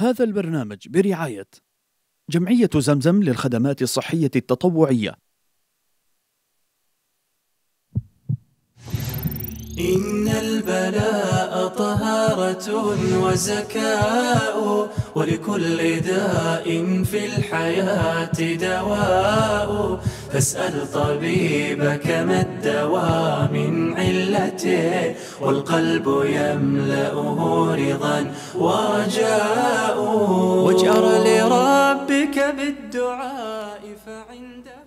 هذا البرنامج برعاية جمعية زمزم للخدمات الصحية التطوعية إن البلاء طهارة وزكاء ولكل داء في الحياة دواء فاسأل طبيبك ما الدواء من علته والقلب يملأه رضا وجاء واجأر لربك بالدعاء فعنده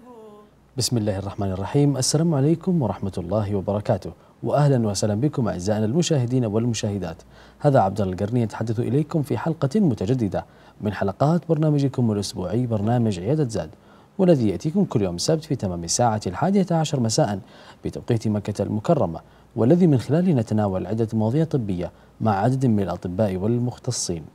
بسم الله الرحمن الرحيم السلام عليكم ورحمة الله وبركاته واهلا وسهلا بكم اعزائنا المشاهدين والمشاهدات. هذا عبد الله القرني يتحدث اليكم في حلقه متجدده من حلقات برنامجكم الاسبوعي برنامج عياده زاد. والذي يأتيكم كل يوم سبت في تمام الساعة الحادية عشر مساء بتوقيت مكة المكرمة والذي من خلاله نتناول عدة مواضيع طبية مع عدد من الأطباء والمختصين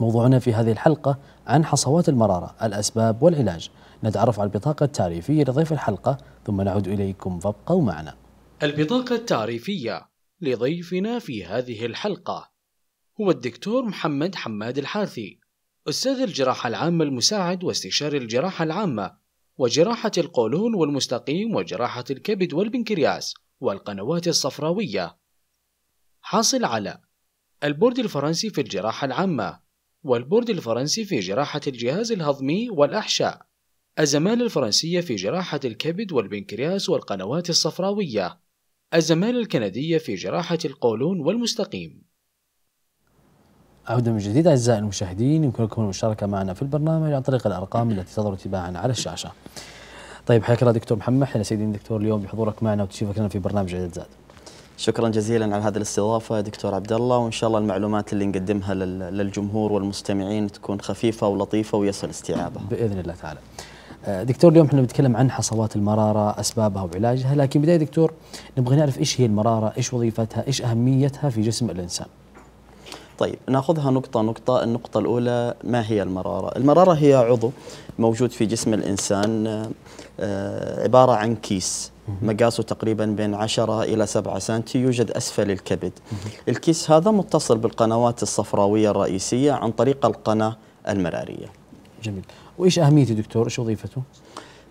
موضوعنا في هذه الحلقة عن حصوات المرارة الأسباب والعلاج نتعرف على البطاقة التعريفية لضيف الحلقة ثم نعود إليكم فابقوا معنا البطاقة التعريفية لضيفنا في هذه الحلقة هو الدكتور محمد حماد الحارثي أستاذ الجراحة العامة المساعد واستشاري الجراحة العامة وجراحة القولون والمستقيم وجراحة الكبد والبنكرياس والقنوات الصفراوية حاصل على البورد الفرنسي في الجراحة العامة والبورد الفرنسي في جراحة الجهاز الهضمي والأحشاء الزمالة الفرنسية في جراحة الكبد والبنكرياس والقنوات الصفراوية الزمالة الكندية في جراحة القولون والمستقيم عودة من جديد أعزائي المشاهدين يمكنكم المشاركة معنا في البرنامج عن طريق الأرقام التي تظهر تباعا على الشاشة طيب حياك الله دكتور محمد احنا سيدي دكتور اليوم بحضورك معنا وتشوفك لنا في برنامج عدد زاد شكرا جزيلا على هذه الاستضافه دكتور عبد الله وان شاء الله المعلومات اللي نقدمها للجمهور والمستمعين تكون خفيفه ولطيفه ويسهل استيعابها باذن الله تعالى آه، دكتور اليوم احنا بنتكلم عن حصوات المراره اسبابها وعلاجها لكن بدايه دكتور نبغى نعرف ايش هي المراره ايش وظيفتها ايش اهميتها في جسم الانسان طيب ناخذها نقطة نقطة، النقطة الأولى ما هي المرارة؟ المرارة هي عضو موجود في جسم الإنسان آه، عبارة عن كيس مقاسه تقريبا بين 10 إلى 7 سنتي يوجد أسفل الكبد الكيس هذا متصل بالقنوات الصفراوية الرئيسية عن طريق القناة المرارية جميل وإيش أهميته دكتور؟ إيش وظيفته؟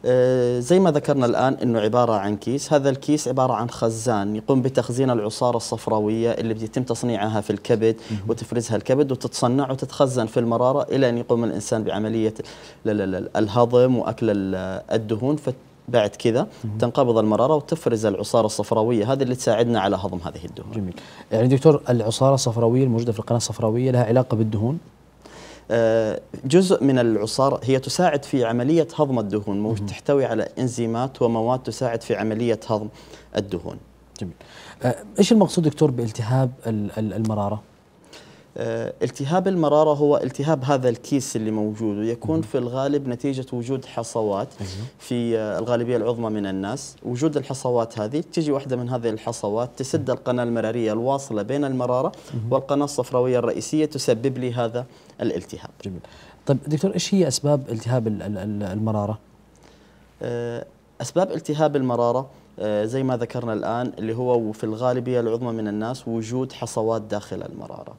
آه، زي ما ذكرنا الآن أنه عبارة عن كيس هذا الكيس عبارة عن خزان يقوم بتخزين العصارة الصفراوية اللي بيتم تصنيعها في الكبد وتفرزها الكبد وتتصنع وتتخزن في المرارة إلى أن يقوم الإنسان بعملية الهضم وأكل الدهون بعد كذا تنقبض المراره وتفرز العصاره الصفراويه هذه اللي تساعدنا على هضم هذه الدهون. جميل. يعني دكتور العصاره الصفراويه الموجوده في القناه الصفراويه لها علاقه بالدهون؟ آه، جزء من العصارة هي تساعد في عملية هضم الدهون تحتوي على إنزيمات ومواد تساعد في عملية هضم الدهون جميل آه، ايش المقصود دكتور بالتهاب المراره آه، التهاب المرارة هو التهاب هذا الكيس اللي موجود ويكون في الغالب نتيجة وجود حصوات في آه، الغالبية العظمى من الناس وجود الحصوات هذه تجي واحدة من هذه الحصوات تسد القناة المرارية الواصلة بين المرارة والقناة الصفراوية الرئيسية تسبب لي هذا الالتهاب جميل طيب دكتور إيش هي أسباب التهاب المرارة؟ آه، أسباب التهاب المرارة زي ما ذكرنا الآن اللي هو في الغالبية العظمى من الناس وجود حصوات داخل المرارة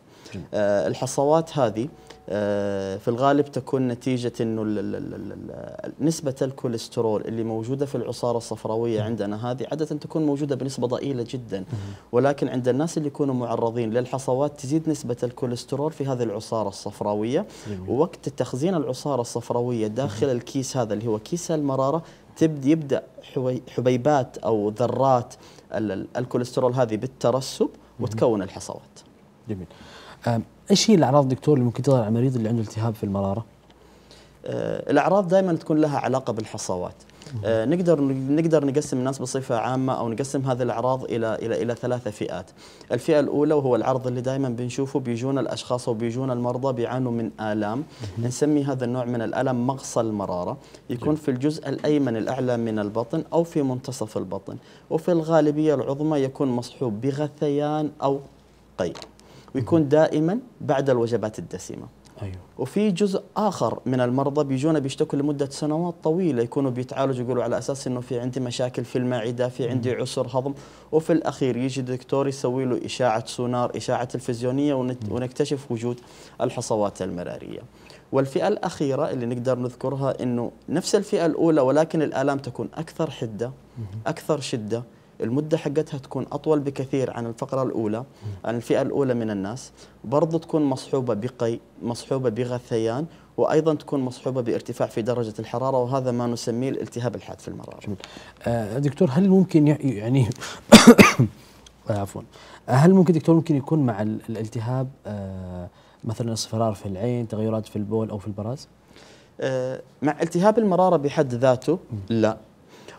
آه، الحصوات هذه آه، في الغالب تكون نتيجة أنه نسبة الكوليسترول اللي موجودة في العصارة الصفراوية عندنا هذه عادة تكون موجودة بنسبة ضئيلة جدا ولكن عند الناس اللي يكونوا معرضين للحصوات تزيد نسبة الكوليسترول في هذه العصارة الصفراوية ووقت تخزين العصارة الصفراوية داخل الكيس هذا اللي هو كيس المرارة تبدأ يبدأ حبيبات أو ذرات الكوليسترول هذه بالترسب وتكون الحصوات جميل ايش هي الاعراض دكتور اللي ممكن تظهر على المريض اللي عنده التهاب في المراره؟ أه، الاعراض دائما تكون لها علاقه بالحصوات آه نقدر نقدر نقسم الناس بصفه عامه او نقسم هذه الاعراض الى الى الى ثلاثه فئات. الفئه الاولى وهو العرض اللي دائما بنشوفه بيجونا الاشخاص وبيجون المرضى بيعانوا من الام نسمي هذا النوع من الالم مغصى المراره يكون في الجزء الايمن الاعلى من البطن او في منتصف البطن وفي الغالبيه العظمى يكون مصحوب بغثيان او قيء. ويكون دائما بعد الوجبات الدسمه ايوه وفي جزء اخر من المرضى بيجونا بيشتكوا لمده سنوات طويله يكونوا بيتعالجوا يقولوا على اساس انه في عندي مشاكل في المعده، في عندي عسر هضم، وفي الاخير يجي الدكتور يسوي له اشاعه سونار، اشاعه تلفزيونيه ونكتشف وجود الحصوات المراريه. والفئه الاخيره اللي نقدر نذكرها انه نفس الفئه الاولى ولكن الالام تكون اكثر حده، اكثر شده، المدة حقتها تكون أطول بكثير عن الفقرة الأولى عن الفئة الأولى من الناس برضو تكون مصحوبة بقي مصحوبة بغثيان وايضا تكون مصحوبه بارتفاع في درجه الحراره وهذا ما نسميه الالتهاب الحاد في المراره. جميل. آه دكتور هل ممكن يعني آه، عفوا آه، هل ممكن دكتور ممكن يكون مع الالتهاب آه مثلا اصفرار في العين، تغيرات في البول او في البراز؟ آه، مع التهاب المراره بحد ذاته لا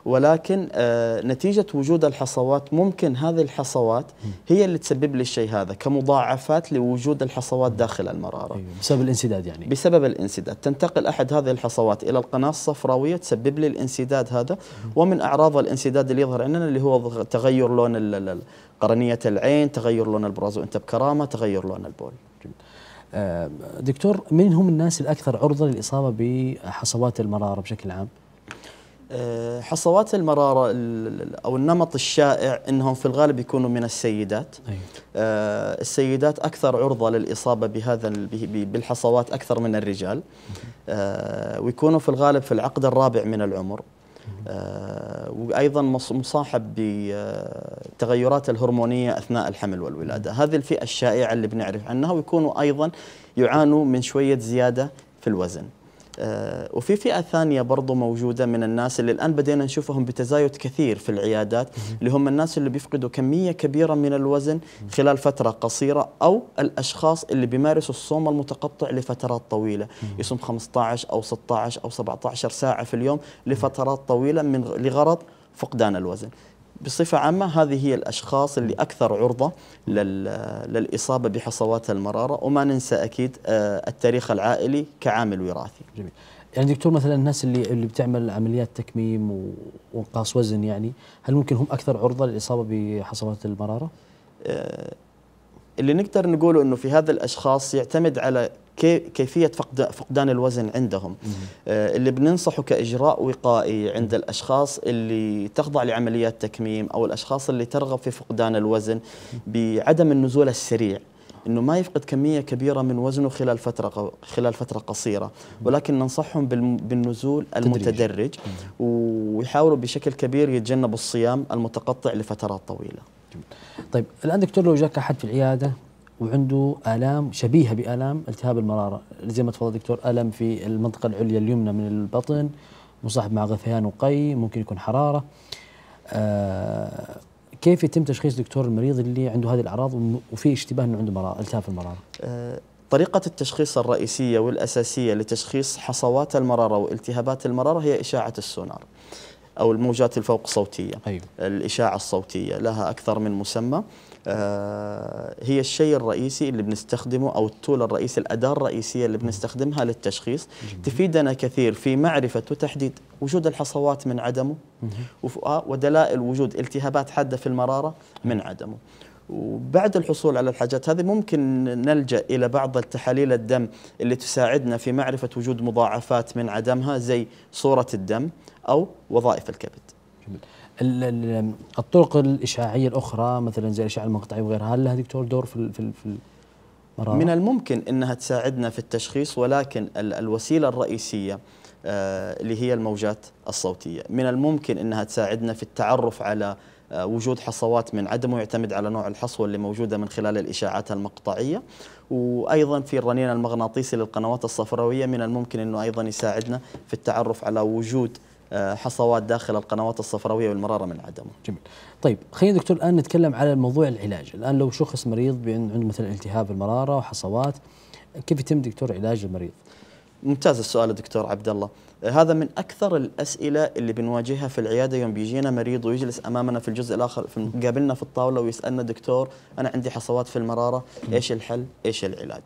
ولكن آه، نتيجة وجود الحصوات ممكن هذه الحصوات هي اللي تسبب لي الشيء هذا كمضاعفات لوجود الحصوات داخل المرارة أيوة، بسبب الانسداد يعني بسبب الانسداد تنتقل أحد هذه الحصوات إلى القناة الصفراوية تسبب لي الانسداد هذا ومن أعراض الانسداد اللي يظهر عندنا اللي هو تغير لون قرنية العين تغير لون البراز وانت بكرامة تغير لون البول آه، دكتور من هم الناس الأكثر عرضة للإصابة بحصوات المرارة بشكل عام؟ آه، حصوات المرارة أو النمط الشائع أنهم في الغالب يكونوا من السيدات أيوة. السيدات أكثر عرضة للإصابة بهذا بالحصوات أكثر من الرجال آه، ويكونوا في الغالب في العقد الرابع من العمر وأيضا مصاحب بتغيرات الهرمونية أثناء الحمل والولادة هذه الفئة الشائعة اللي بنعرف عنها ويكونوا أيضا يعانوا من شوية زيادة في الوزن آه، وفي فئة ثانية برضو موجودة من الناس اللي الآن بدينا نشوفهم بتزايد كثير في العيادات اللي هم الناس اللي بيفقدوا كمية كبيرة من الوزن خلال فترة قصيرة أو الأشخاص اللي بيمارسوا الصوم المتقطع لفترات طويلة يصوم 15 أو 16 أو 17 ساعة في اليوم لفترات طويلة من لغرض فقدان الوزن بصفة عامة هذه هي الأشخاص اللي أكثر عرضة للإصابة بحصوات المرارة وما ننسى أكيد آه، التاريخ العائلي كعامل وراثي جميل يعني دكتور مثلا الناس اللي اللي بتعمل عمليات تكميم وانقاص وزن يعني هل ممكن هم اكثر عرضه للاصابه بحصوات المراره؟ آه، اللي نقدر نقوله انه في هذا الاشخاص يعتمد على كيفية فقد فقدان الوزن عندهم آه، اللي بننصحه كإجراء وقائي عند الأشخاص اللي تخضع لعمليات تكميم أو الأشخاص اللي ترغب في فقدان الوزن بعدم النزول السريع انه ما يفقد كميه كبيره من وزنه خلال فتره خلال فتره قصيره ولكن ننصحهم بالنزول المتدرج ويحاولوا بشكل كبير يتجنبوا الصيام المتقطع لفترات طويله. طيب الان دكتور لو جاك احد في العياده وعنده آلام شبيهة بآلام التهاب المرارة زي ما تفضل دكتور ألم في المنطقة العليا اليمنى من البطن مصاحب مع غثيان وقي ممكن يكون حرارة آه كيف يتم تشخيص دكتور المريض اللي عنده هذه الأعراض وفي اشتباه أنه عنده مرارة التهاب المرارة آه، طريقة التشخيص الرئيسية والأساسية لتشخيص حصوات المرارة والتهابات المرارة هي إشاعة السونار أو الموجات الفوق صوتية أيوه. الإشاعة الصوتية لها أكثر من مسمى آه، هي الشيء الرئيسي اللي بنستخدمه أو التول الرئيسي الأداة الرئيسية اللي بنستخدمها للتشخيص تفيدنا كثير في معرفة وتحديد وجود الحصوات من عدمه آه، ودلائل وجود التهابات حادة في المرارة من عدمه وبعد الحصول على الحاجات هذه ممكن نلجا الى بعض التحاليل الدم اللي تساعدنا في معرفه وجود مضاعفات من عدمها زي صوره الدم او وظائف الكبد. جميل. الطرق الاشعاعيه الاخرى مثلا زي الاشعه المقطعيه وغيرها هل لها دكتور دور في في في المرارة؟ من الممكن انها تساعدنا في التشخيص ولكن الوسيله الرئيسيه آه، اللي هي الموجات الصوتيه، من الممكن انها تساعدنا في التعرف على آه، وجود حصوات من عدمه يعتمد على نوع الحصوه اللي موجوده من خلال الاشاعات المقطعيه وايضا في الرنين المغناطيسي للقنوات الصفراويه من الممكن انه ايضا يساعدنا في التعرف على وجود حصوات داخل القنوات الصفراويه والمراره من عدمه. جميل. طيب خلينا دكتور الان نتكلم على موضوع العلاج، الان لو شخص مريض بانه عنده مثلا التهاب المراره وحصوات كيف يتم دكتور علاج المريض؟ ممتاز السؤال دكتور عبد الله هذا من اكثر الاسئله اللي بنواجهها في العياده يوم بيجينا مريض ويجلس امامنا في الجزء الاخر في قابلنا في الطاوله ويسالنا دكتور انا عندي حصوات في المراره ايش الحل ايش العلاج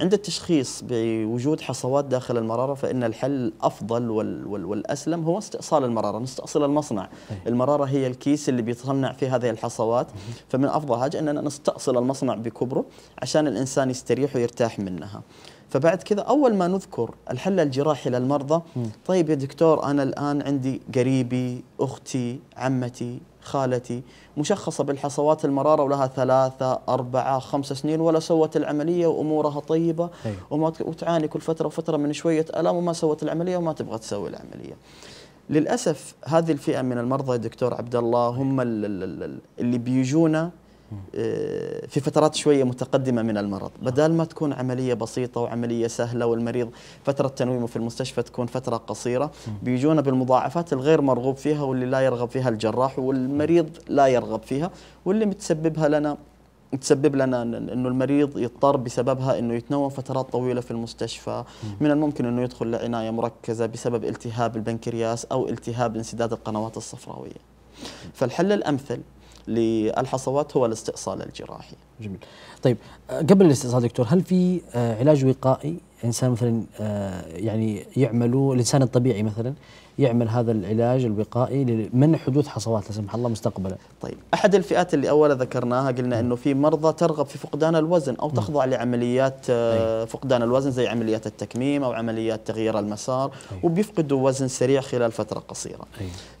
عند التشخيص بوجود حصوات داخل المرارة فإن الحل الأفضل والأسلم هو استئصال المرارة نستأصل المصنع المرارة هي الكيس اللي بيصنع فيه هذه الحصوات فمن أفضل حاجة أننا نستأصل المصنع بكبره عشان الإنسان يستريح ويرتاح منها فبعد كذا أول ما نذكر الحل الجراحي للمرضى طيب يا دكتور أنا الآن عندي قريبي أختي عمتي خالتي مشخصة بالحصوات المرارة ولها ثلاثة أربعة خمسة سنين ولا سوت العملية وأمورها طيبة أيوة. وما وتعاني كل فترة وفترة من شوية ألام وما سوت العملية وما تبغى تسوي العملية للأسف هذه الفئة من المرضى دكتور عبد الله هم اللي بيجونا آه، في فترات شوية متقدمة من المرض بدل ما تكون عملية بسيطة وعملية سهلة والمريض فترة تنويمه في المستشفى تكون فترة قصيرة بيجونا بالمضاعفات الغير مرغوب فيها واللي لا يرغب فيها الجراح والمريض لا يرغب فيها واللي متسببها لنا تسبب لنا انه المريض يضطر بسببها انه يتنوم فترات طويله في المستشفى، من الممكن انه يدخل لعنايه مركزه بسبب التهاب البنكرياس او التهاب انسداد القنوات الصفراويه. فالحل الامثل للحصوات هو الاستئصال الجراحي. جميل. طيب آه، قبل الاستئصال دكتور هل في آه، علاج وقائي انسان مثلا آه، يعني يعمله الانسان الطبيعي مثلا يعمل هذا العلاج الوقائي لمنع حدوث حصوات لا سمح الله مستقبلا. طيب احد الفئات اللي اولا ذكرناها قلنا انه في مرضى ترغب في فقدان الوزن او تخضع لعمليات آه، فقدان الوزن زي عمليات التكميم او عمليات تغيير المسار وبيفقدوا وزن سريع خلال فتره قصيره.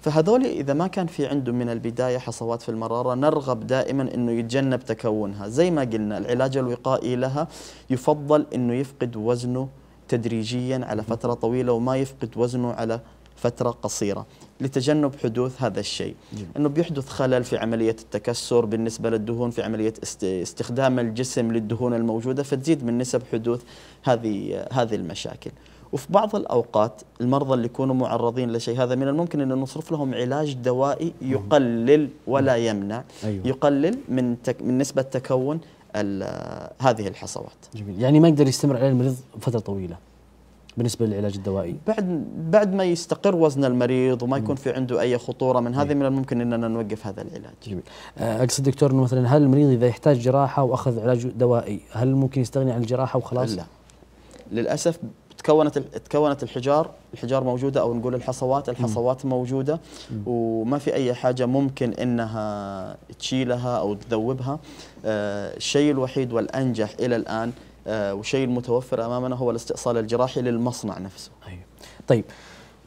فهذول اذا ما كان في عندهم من البدايه حصوات في المراره نرغب دائما انه يتجنب تكونها زي ما قلنا العلاج الوقائي لها يفضل انه يفقد وزنه تدريجيا على فترة طويلة وما يفقد وزنه على فترة قصيرة لتجنب حدوث هذا الشيء جميل. أنه بيحدث خلل في عملية التكسر بالنسبة للدهون في عملية استخدام الجسم للدهون الموجودة فتزيد من نسب حدوث هذه هذه المشاكل وفي بعض الأوقات المرضى اللي يكونوا معرضين لشيء هذا من الممكن أن نصرف لهم علاج دوائي يقلل ولا يمنع أيوة. يقلل من, تك من نسبة تكون هذه الحصوات جميل يعني ما يقدر يستمر على المريض فترة طويلة بالنسبه للعلاج الدوائي بعد بعد ما يستقر وزن المريض وما يكون في عنده اي خطوره من هذه من الممكن اننا نوقف هذا العلاج جميل آه، اقصد دكتور انه مثلا هل المريض اذا يحتاج جراحه واخذ علاج دوائي هل ممكن يستغني عن الجراحه وخلاص لا للاسف تكونت تكونت الحجار الحجار موجوده او نقول الحصوات الحصوات م. موجوده م. وما في اي حاجه ممكن انها تشيلها او تذوبها آه، الشيء الوحيد والانجح الى الان آه، والشيء المتوفر امامنا هو الاستئصال الجراحي للمصنع نفسه. أيوه. طيب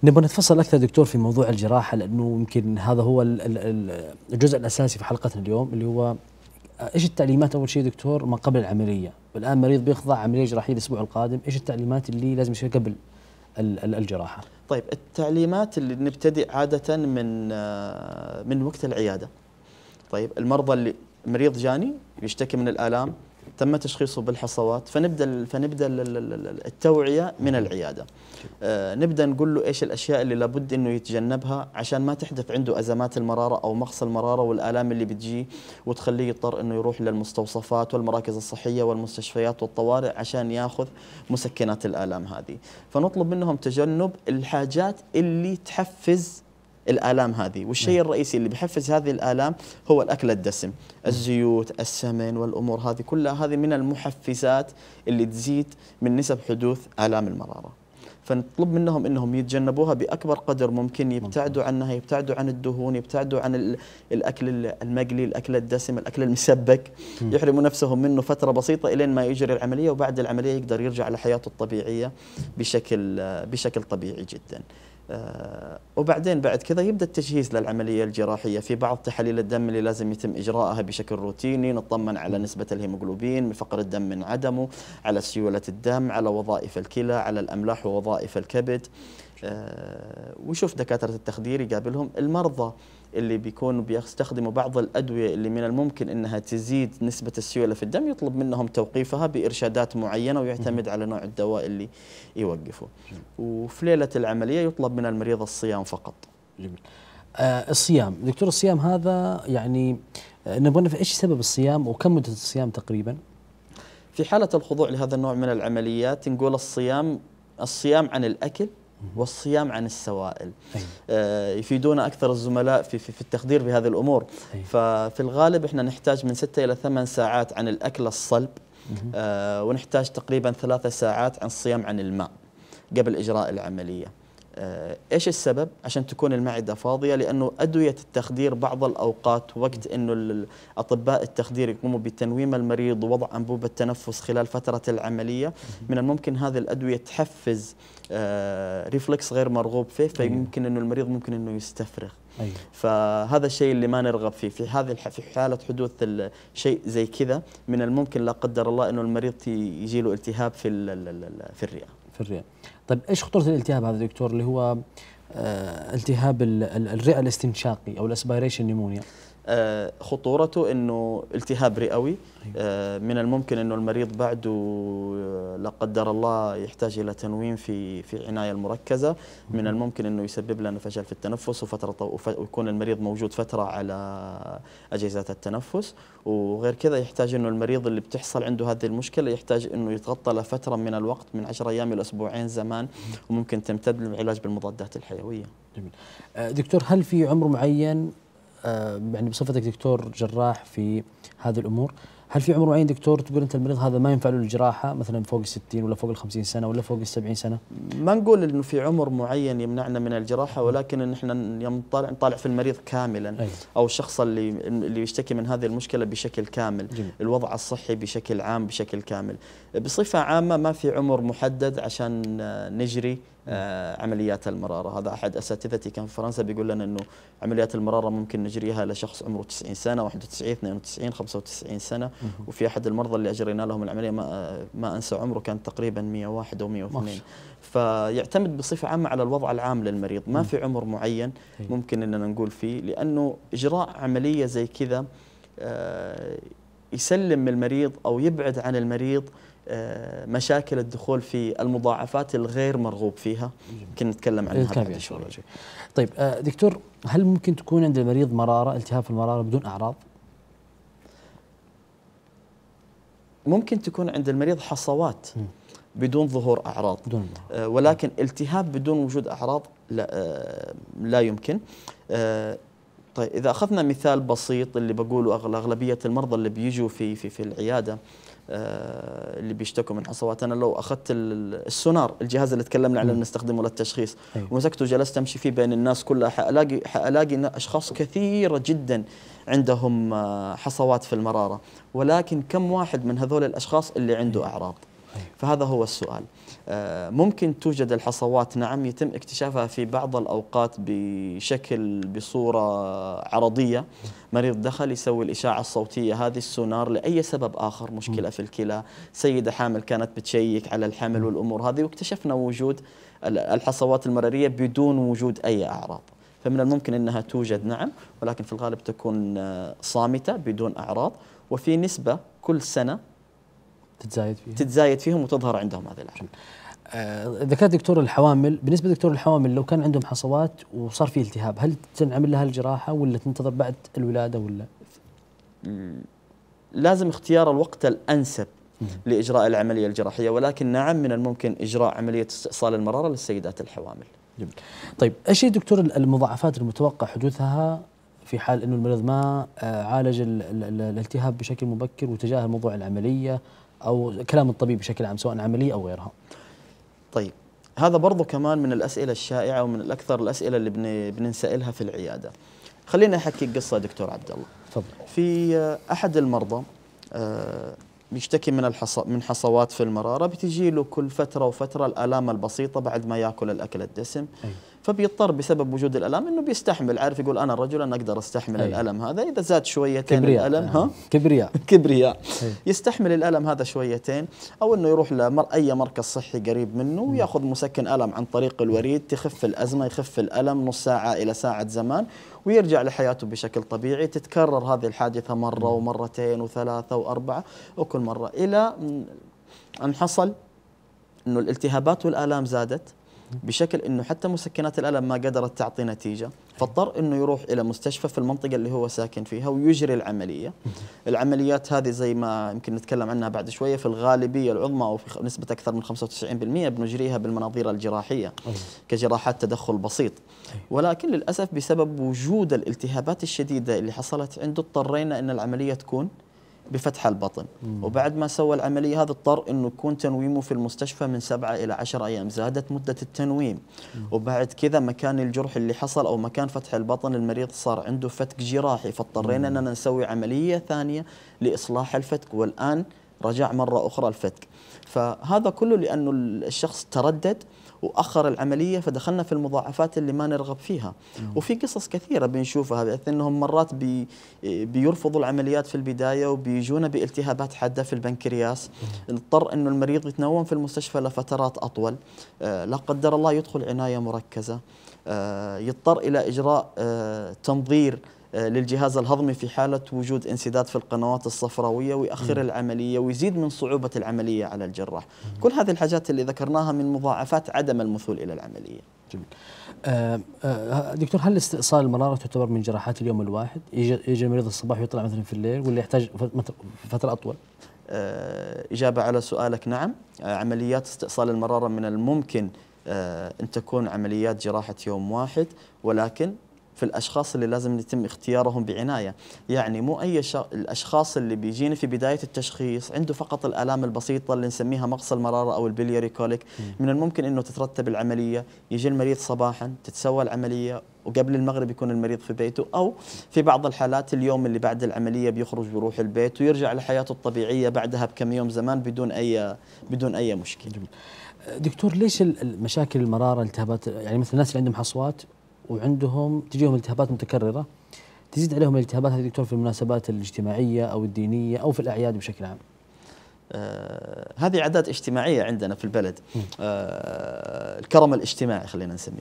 نبغى نتفصل اكثر دكتور في موضوع الجراحه لانه يمكن هذا هو الجزء الاساسي في حلقتنا اليوم اللي هو ايش التعليمات اول شيء دكتور ما قبل العمليه؟ والان مريض بيخضع عمليه جراحيه الاسبوع القادم، ايش التعليمات اللي لازم يشوفها قبل الجراحه؟ طيب التعليمات اللي نبتدئ عاده من آه، من وقت العياده. طيب المرضى اللي مريض جاني يشتكي من الالام تم تشخيصه بالحصوات فنبدا فنبدا التوعيه من العياده آه، نبدا نقول له ايش الاشياء اللي لابد انه يتجنبها عشان ما تحدث عنده ازمات المراره او مقص المراره والالام اللي بتجي وتخليه يضطر انه يروح للمستوصفات والمراكز الصحيه والمستشفيات والطوارئ عشان ياخذ مسكنات الالام هذه فنطلب منهم تجنب الحاجات اللي تحفز الآلام هذه والشيء نعم. الرئيسي اللي بيحفز هذه الآلام هو الأكل الدسم الزيوت السمن والأمور هذه كلها هذه من المحفزات اللي تزيد من نسب حدوث آلام المرارة فنطلب منهم انهم يتجنبوها باكبر قدر ممكن يبتعدوا عنها يبتعدوا عن الدهون يبتعدوا عن الاكل المقلي الاكل الدسم الاكل المسبك يحرموا نفسهم منه فتره بسيطه الين ما يجري العمليه وبعد العمليه يقدر يرجع لحياته الطبيعيه بشكل بشكل طبيعي جدا آه، وبعدين بعد كذا يبدا التجهيز للعمليه الجراحيه في بعض تحاليل الدم اللي لازم يتم اجراءها بشكل روتيني نطمن على نسبه الهيموغلوبين من فقر الدم من عدمه على سيوله الدم على وظائف الكلى على الاملاح ووظائف الكبد آه، ويشوف دكاتره التخدير يقابلهم المرضى اللي بيكونوا بيستخدموا بعض الأدوية اللي من الممكن أنها تزيد نسبة السيولة في الدم يطلب منهم توقيفها بإرشادات معينة ويعتمد على نوع الدواء اللي يوقفه وفي ليلة العملية يطلب من المريض الصيام فقط جميل آه الصيام دكتور الصيام هذا يعني آه، نبغى نعرف ايش سبب الصيام وكم مده الصيام تقريبا؟ في حاله الخضوع لهذا النوع من العمليات نقول الصيام الصيام عن الاكل والصيام عن السوائل أي. آه، يفيدونا أكثر الزملاء في, في, في التخدير بهذه الأمور أي. ففي الغالب إحنا نحتاج من 6 إلى 8 ساعات عن الأكل الصلب آه ونحتاج تقريبا ثلاثة ساعات عن الصيام عن الماء قبل إجراء العملية آه، ايش السبب عشان تكون المعده فاضيه لانه ادويه التخدير بعض الاوقات وقت انه اطباء التخدير يقوموا بتنويم المريض ووضع انبوب التنفس خلال فتره العمليه من الممكن هذه الادويه تحفز آه، ريفلكس غير مرغوب فيه أيوه. فيمكن انه المريض ممكن انه يستفرغ أيوة. فهذا الشيء اللي ما نرغب فيه في هذه في حاله حدوث شيء زي كذا من الممكن لا قدر الله انه المريض يجي له التهاب في في الرئه في الرئه طيب ايش خطوره الالتهاب هذا دكتور اللي هو آه، التهاب الرئه الاستنشاقي او الاسبيريشن نيمونيا آه، خطورته انه التهاب رئوي أيوة. آه، من الممكن انه المريض بعده آه، لا قدر الله يحتاج الى تنويم في في عنايه المركزه من الممكن انه يسبب لنا فشل في التنفس وفتره ويكون المريض موجود فتره على اجهزه التنفس وغير كذا يحتاج انه المريض اللي بتحصل عنده هذه المشكله يحتاج انه يتغطى لفتره من الوقت من 10 ايام الى اسبوعين زمان وممكن تمتد للعلاج بالمضادات الحيويه. جميل. دكتور هل في عمر معين آه، يعني بصفتك دكتور جراح في هذه الامور هل في عمر معين دكتور تقول انت المريض هذا ما ينفع له الجراحه مثلا فوق ال 60 ولا فوق ال 50 سنه ولا فوق ال 70 سنه؟ ما نقول انه في عمر معين يمنعنا من الجراحه ولكن ان احنا نطالع نطالع في المريض كاملا أي. أيوة. او الشخص اللي اللي يشتكي من هذه المشكله بشكل كامل، جميل. الوضع الصحي بشكل عام بشكل كامل. بصفه عامه ما في عمر محدد عشان نجري آه، عمليات المرارة هذا أحد أساتذتي كان في فرنسا بيقول لنا أنه عمليات المرارة ممكن نجريها لشخص عمره 90 سنة 91 92 95 سنة وفي أحد المرضى اللي أجرينا لهم العملية ما, ما أنسى عمره كان تقريبا 101 أو 102 فيعتمد بصفة عامة على الوضع العام للمريض ما في عمر معين إيه. ممكن أننا نقول فيه لأنه إجراء عملية زي كذا آه، يسلم المريض أو يبعد عن المريض آه، مشاكل الدخول في المضاعفات الغير مرغوب فيها يمكن نتكلم عنها بعد شوي طيب آه، دكتور هل ممكن تكون عند المريض مرارة التهاب في المرارة بدون أعراض؟ ممكن تكون عند المريض حصوات بدون ظهور أعراض بدون آه، ولكن التهاب بدون وجود أعراض لا, لا يمكن طيب إذا أخذنا مثال بسيط اللي بقوله أغلبية المرضى اللي بيجوا في, في, في العيادة آه، اللي بيشتكوا من حصوات انا لو اخذت السونار الجهاز اللي تكلمنا عنه نستخدمه للتشخيص أيوه. ومسكته وجلست امشي فيه بين الناس كلها حالاقي حالاقي ان اشخاص كثيره جدا عندهم آه، حصوات في المراره ولكن كم واحد من هذول الاشخاص اللي عنده أيوه. اعراض طيب. فهذا هو السؤال آه، ممكن توجد الحصوات نعم يتم اكتشافها في بعض الأوقات بشكل بصورة عرضية مريض دخل يسوي الإشاعة الصوتية هذه السونار لأي سبب آخر مشكلة في الكلى سيدة حامل كانت بتشيك على الحمل والأمور هذه واكتشفنا وجود الحصوات المرارية بدون وجود أي أعراض فمن الممكن أنها توجد نعم ولكن في الغالب تكون آه، صامتة بدون أعراض وفي نسبة كل سنة تتزايد فيهم تتزايد فيهم وتظهر عندهم هذه الاعراض آه، ذكرت دكتور الحوامل بالنسبه لدكتور الحوامل لو كان عندهم حصوات وصار في التهاب هل تنعمل لها الجراحه ولا تنتظر بعد الولاده ولا لازم اختيار الوقت الانسب لاجراء العمليه الجراحيه ولكن نعم من الممكن اجراء عمليه استئصال المراره للسيدات الحوامل جميل. طيب ايش هي دكتور المضاعفات المتوقع حدوثها في حال انه المريض ما آه، عالج الالتهاب بشكل مبكر وتجاهل موضوع العمليه او كلام الطبيب بشكل عام سواء عملي او غيرها. طيب هذا برضو كمان من الاسئله الشائعه ومن الاكثر الاسئله اللي بننسالها في العياده. خلينا احكي قصه دكتور عبد الله. تفضل. في احد المرضى آه، بيشتكي من الحص... من حصوات في المراره بتجي له كل فتره وفتره الالام البسيطه بعد ما ياكل الاكل الدسم أي. فبيضطر بسبب وجود الالم انه بيستحمل عارف يقول انا الرجل انا اقدر استحمل أي. الالم هذا اذا زاد شويتين كبرياء. الالم يعني. ها كبرياء كبرياء أي. يستحمل الالم هذا شويتين او انه يروح لمر اي مركز صحي قريب منه وياخذ مسكن الم عن طريق الوريد تخف الازمه يخف الالم نص ساعه الى ساعه زمان ويرجع لحياته بشكل طبيعي تتكرر هذه الحادثة مرة ومرتين وثلاثة وأربعة وكل مرة إلى أن حصل أنه الالتهابات والآلام زادت بشكل انه حتى مسكنات الالم ما قدرت تعطي نتيجه فاضطر انه يروح الى مستشفى في المنطقه اللي هو ساكن فيها ويجري العمليه العمليات هذه زي ما يمكن نتكلم عنها بعد شويه في الغالبيه العظمى او في نسبه اكثر من 95% بنجريها بالمناظير الجراحيه أيوة. كجراحات تدخل بسيط أيوة. ولكن للاسف بسبب وجود الالتهابات الشديده اللي حصلت عنده اضطرينا ان العمليه تكون بفتح البطن مم. وبعد ما سوى العملية هذا اضطر أنه يكون تنويمه في المستشفى من سبعة إلى عشر أيام زادت مدة التنويم مم. وبعد كذا مكان الجرح اللي حصل أو مكان فتح البطن المريض صار عنده فتك جراحي فاضطرينا أننا نسوي عملية ثانية لإصلاح الفتك والآن رجع مرة أخرى الفتك فهذا كله لأنه الشخص تردد واخر العمليه فدخلنا في المضاعفات اللي ما نرغب فيها وفي قصص كثيره بنشوفها بحيث انهم مرات بي بيرفضوا العمليات في البدايه وبيجونا بالتهابات حاده في البنكرياس نضطر انه المريض يتنوم في المستشفى لفترات اطول آه، لا قدر الله يدخل عنايه مركزه آه، يضطر الى اجراء آه، تنظير آه، للجهاز الهضمي في حالة وجود انسداد في القنوات الصفراوية ويأخر مم. العملية ويزيد من صعوبة العملية على الجراح مم. كل هذه الحاجات اللي ذكرناها من مضاعفات عدم المثول إلى العملية جميل. آه آه دكتور هل استئصال المرارة تعتبر من جراحات اليوم الواحد؟ يجي المريض الصباح ويطلع مثلا في الليل واللي يحتاج فترة أطول؟ آه إجابة على سؤالك نعم آه، عمليات استئصال المرارة من الممكن آه، أن تكون عمليات جراحة يوم واحد ولكن في الاشخاص اللي لازم يتم اختيارهم بعنايه، يعني مو اي شا... الاشخاص اللي بيجيني في بدايه التشخيص عنده فقط الالام البسيطه اللي نسميها مقص المراره او البليوري كوليك، من الممكن انه تترتب العمليه، يجي المريض صباحا تتسوى العمليه وقبل المغرب يكون المريض في بيته او في بعض الحالات اليوم اللي بعد العمليه بيخرج بيروح البيت ويرجع لحياته الطبيعيه بعدها بكم يوم زمان بدون اي بدون اي مشكله. جميل. دكتور ليش مشاكل المراره التهابات يعني مثل الناس اللي عندهم حصوات وعندهم تجيهم التهابات متكرره تزيد عليهم الالتهابات هذه دكتور في المناسبات الاجتماعيه او الدينيه او في الاعياد بشكل عام. آه، هذه عادات اجتماعيه عندنا في البلد آه الكرم الاجتماعي خلينا نسميه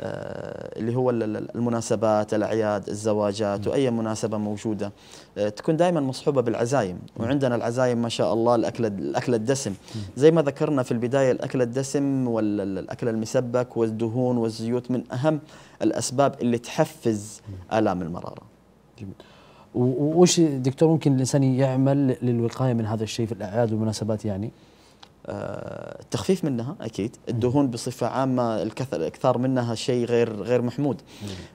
آه اللي هو المناسبات الاعياد الزواجات واي مناسبه موجوده آه تكون دائما مصحوبه بالعزايم وعندنا العزايم ما شاء الله الاكل الاكل الدسم زي ما ذكرنا في البدايه الاكل الدسم والاكل المسبك والدهون والزيوت من اهم الاسباب اللي تحفز الام المراره جميل. وش دكتور ممكن الانسان يعمل للوقايه من هذا الشيء في الاعياد والمناسبات يعني؟ آه، التخفيف منها اكيد الدهون بصفه عامه الكثر الاكثار منها شيء غير غير محمود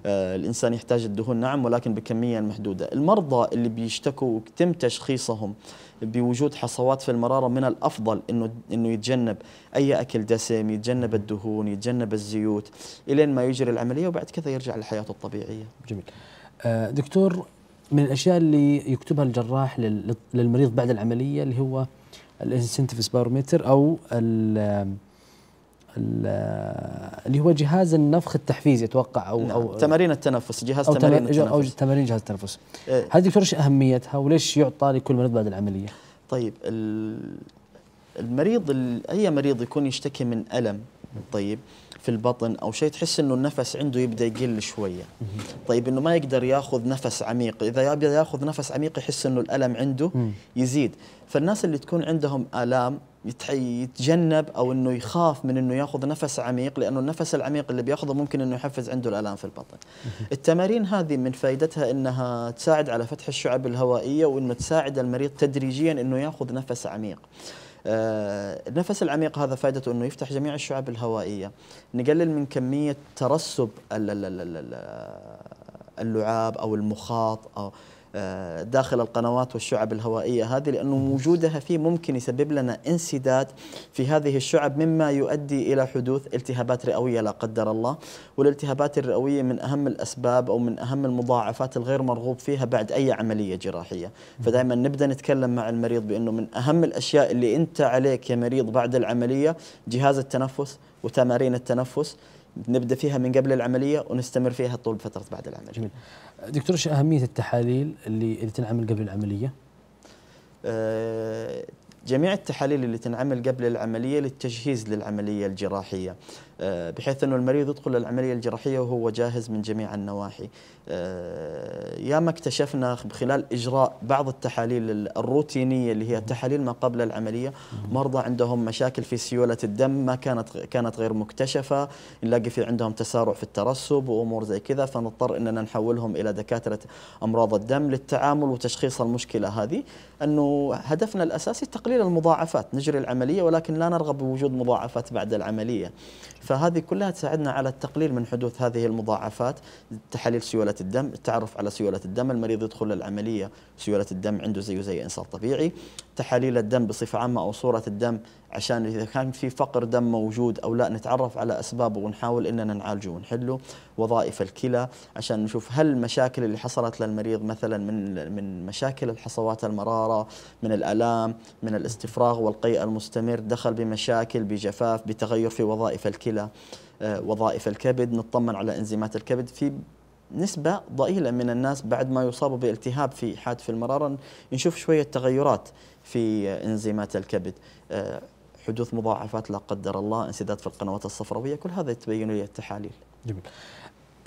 آه، الانسان يحتاج الدهون نعم ولكن بكميه محدوده المرضى اللي بيشتكوا وتم تشخيصهم بوجود حصوات في المراره من الافضل انه انه يتجنب اي اكل دسم يتجنب الدهون يتجنب الزيوت الين ما يجري العمليه وبعد كذا يرجع لحياته الطبيعيه جميل آه، دكتور من الاشياء اللي يكتبها الجراح للمريض بعد العمليه اللي هو الانسنتف سبارومتر او ال اللي هو جهاز النفخ التحفيزي اتوقع او نعم. او تمارين التنفس جهاز أو تمارين التنفس او تمارين جهاز التنفس إيه. هذه دكتور ايش اهميتها وليش يعطى لكل مريض بعد العمليه؟ طيب المريض اي مريض يكون يشتكي من الم طيب في البطن او شيء تحس انه النفس عنده يبدا يقل شويه طيب انه ما يقدر ياخذ نفس عميق اذا يبدا ياخذ نفس عميق يحس انه الالم عنده يزيد فالناس اللي تكون عندهم الام يتجنب او انه يخاف من انه ياخذ نفس عميق لانه النفس العميق اللي بياخذه ممكن انه يحفز عنده الالام في البطن. التمارين هذه من فائدتها انها تساعد على فتح الشعب الهوائيه وانه تساعد المريض تدريجيا انه ياخذ نفس عميق. النفس آه، العميق هذا فائدته انه يفتح جميع الشعب الهوائيه نقلل من كميه ترسب اللعاب او المخاط او آه، داخل القنوات والشعب الهوائية هذه لأنه وجودها فيه ممكن يسبب لنا انسداد في هذه الشعب مما يؤدي إلى حدوث التهابات رئوية لا قدر الله والالتهابات الرئوية من أهم الأسباب أو من أهم المضاعفات الغير مرغوب فيها بعد أي عملية جراحية فدائما نبدأ نتكلم مع المريض بأنه من أهم الأشياء اللي أنت عليك يا مريض بعد العملية جهاز التنفس وتمارين التنفس نبدا فيها من قبل العمليه ونستمر فيها طول فتره بعد العمليه. جميل. دكتور ايش اهميه التحاليل اللي اللي تنعمل قبل العمليه؟ آه، جميع التحاليل اللي تنعمل قبل العمليه للتجهيز للعمليه الجراحيه. آه، بحيث أنه المريض يدخل العملية الجراحية وهو جاهز من جميع النواحي آه، ياما اكتشفنا خلال إجراء بعض التحاليل الروتينية اللي هي تحاليل ما قبل العملية مرضى عندهم مشاكل في سيولة الدم ما كانت كانت غير مكتشفة نلاقي في عندهم تسارع في الترسب وأمور زي كذا فنضطر أننا نحولهم إلى دكاترة أمراض الدم للتعامل وتشخيص المشكلة هذه أنه هدفنا الأساسي تقليل المضاعفات نجري العملية ولكن لا نرغب بوجود مضاعفات بعد العملية فهذه كلها تساعدنا على التقليل من حدوث هذه المضاعفات تحاليل سيوله الدم التعرف على سيوله الدم المريض يدخل العمليه سيوله الدم عنده زيه زي انسان طبيعي تحاليل الدم بصفه عامه او صوره الدم عشان إذا كان في فقر دم موجود أو لا نتعرف على أسبابه ونحاول أننا نعالجه ونحله وظائف الكلى عشان نشوف هل المشاكل اللي حصلت للمريض مثلا من من مشاكل الحصوات المرارة من الألام من الاستفراغ والقيء المستمر دخل بمشاكل بجفاف بتغير في وظائف الكلى آه، وظائف الكبد نطمن على انزيمات الكبد في نسبة ضئيلة من الناس بعد ما يصابوا بالتهاب في حادث المرارة نشوف شوية تغيرات في انزيمات الكبد آه، حدوث مضاعفات لا قدر الله انسداد في القنوات الصفراويه كل هذا يتبين لي التحاليل جميل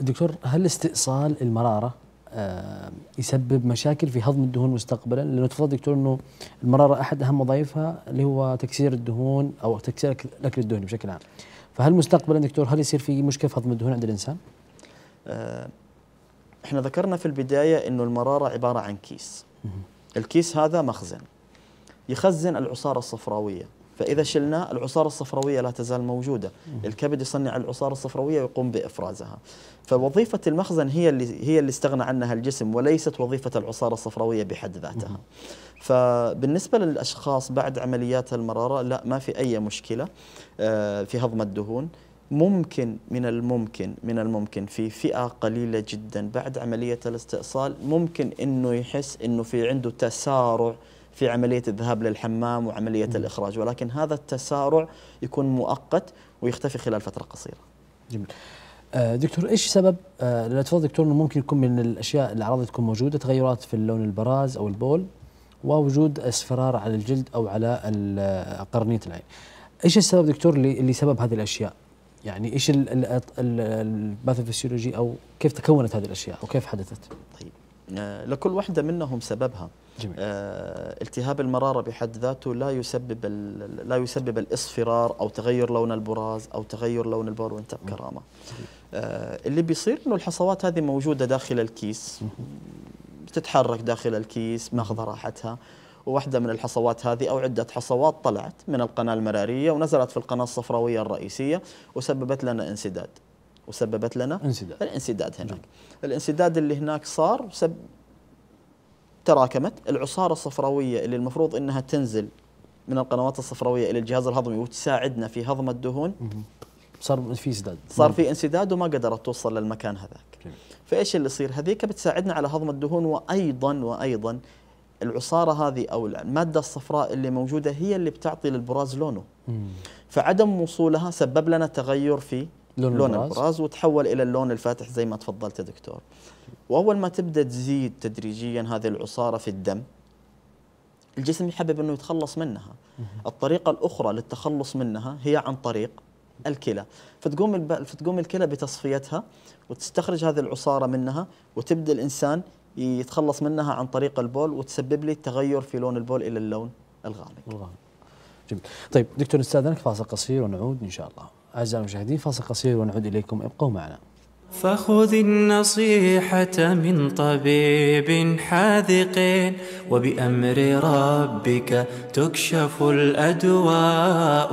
دكتور هل استئصال المراره آه، يسبب مشاكل في هضم الدهون مستقبلا لانه تفضل دكتور انه المراره احد اهم وظائفها اللي هو تكسير الدهون او تكسير الاكل الدهني بشكل عام فهل مستقبلا دكتور هل يصير في مشكله في هضم الدهون عند الانسان آه، احنا ذكرنا في البدايه انه المراره عباره عن كيس الكيس هذا مخزن يخزن العصاره الصفراويه فإذا شلنا العصارة الصفراوية لا تزال موجودة الكبد يصنع العصارة الصفراوية ويقوم بإفرازها فوظيفة المخزن هي اللي هي اللي استغنى عنها الجسم وليست وظيفة العصارة الصفراوية بحد ذاتها فبالنسبة للأشخاص بعد عمليات المرارة لا ما في أي مشكلة آه، في هضم الدهون ممكن من الممكن من الممكن في فئة قليلة جدا بعد عملية الاستئصال ممكن أنه يحس أنه في عنده تسارع في عملية الذهاب للحمام وعملية الإخراج ولكن هذا التسارع يكون مؤقت ويختفي خلال فترة قصيرة جميل آه، دكتور ايش سبب آه، لو تفضل دكتور انه ممكن يكون من الاشياء اللي تكون موجوده تغيرات في اللون البراز او البول ووجود اصفرار على الجلد او على آه، قرنيه العين. ايش السبب دكتور اللي سبب هذه الاشياء؟ يعني ايش الباثوفسيولوجي او كيف تكونت هذه الاشياء وكيف حدثت؟ طيب لكل واحده منهم سببها. جميل. آه، التهاب المرارة بحد ذاته لا يسبب لا يسبب الاصفرار أو تغير لون البراز أو تغير لون البول وانت بكرامة آه، اللي بيصير أنه الحصوات هذه موجودة داخل الكيس تتحرك داخل الكيس ماخذه راحتها وواحدة من الحصوات هذه أو عدة حصوات طلعت من القناة المرارية ونزلت في القناة الصفراوية الرئيسية وسببت لنا انسداد وسببت لنا انسداد الانسداد هناك جميل. الانسداد اللي هناك صار تراكمت العصارة الصفراوية اللي المفروض أنها تنزل من القنوات الصفراوية إلى الجهاز الهضمي وتساعدنا في هضم الدهون صار في انسداد صار في انسداد وما قدرت توصل للمكان هذاك فايش اللي يصير هذيك بتساعدنا على هضم الدهون وايضا وايضا العصاره هذه او الماده الصفراء اللي موجوده هي اللي بتعطي للبراز لونه فعدم وصولها سبب لنا تغير في لون, لون البراز وتحول الى اللون الفاتح زي ما تفضلت يا دكتور واول ما تبدا تزيد تدريجيا هذه العصاره في الدم الجسم يحبب انه يتخلص منها الطريقه الاخرى للتخلص منها هي عن طريق الكلى فتقوم فتقوم الكلى بتصفيتها وتستخرج هذه العصاره منها وتبدا الانسان يتخلص منها عن طريق البول وتسبب لي تغير في لون البول الى اللون الغامق. الغامق. جميل. طيب دكتور استاذنك فاصل قصير ونعود ان شاء الله. اعزائي المشاهدين فاصل قصير ونعود اليكم ابقوا معنا. فخذ النصيحة من طبيب حاذق وبأمر ربك تكشف الأدواء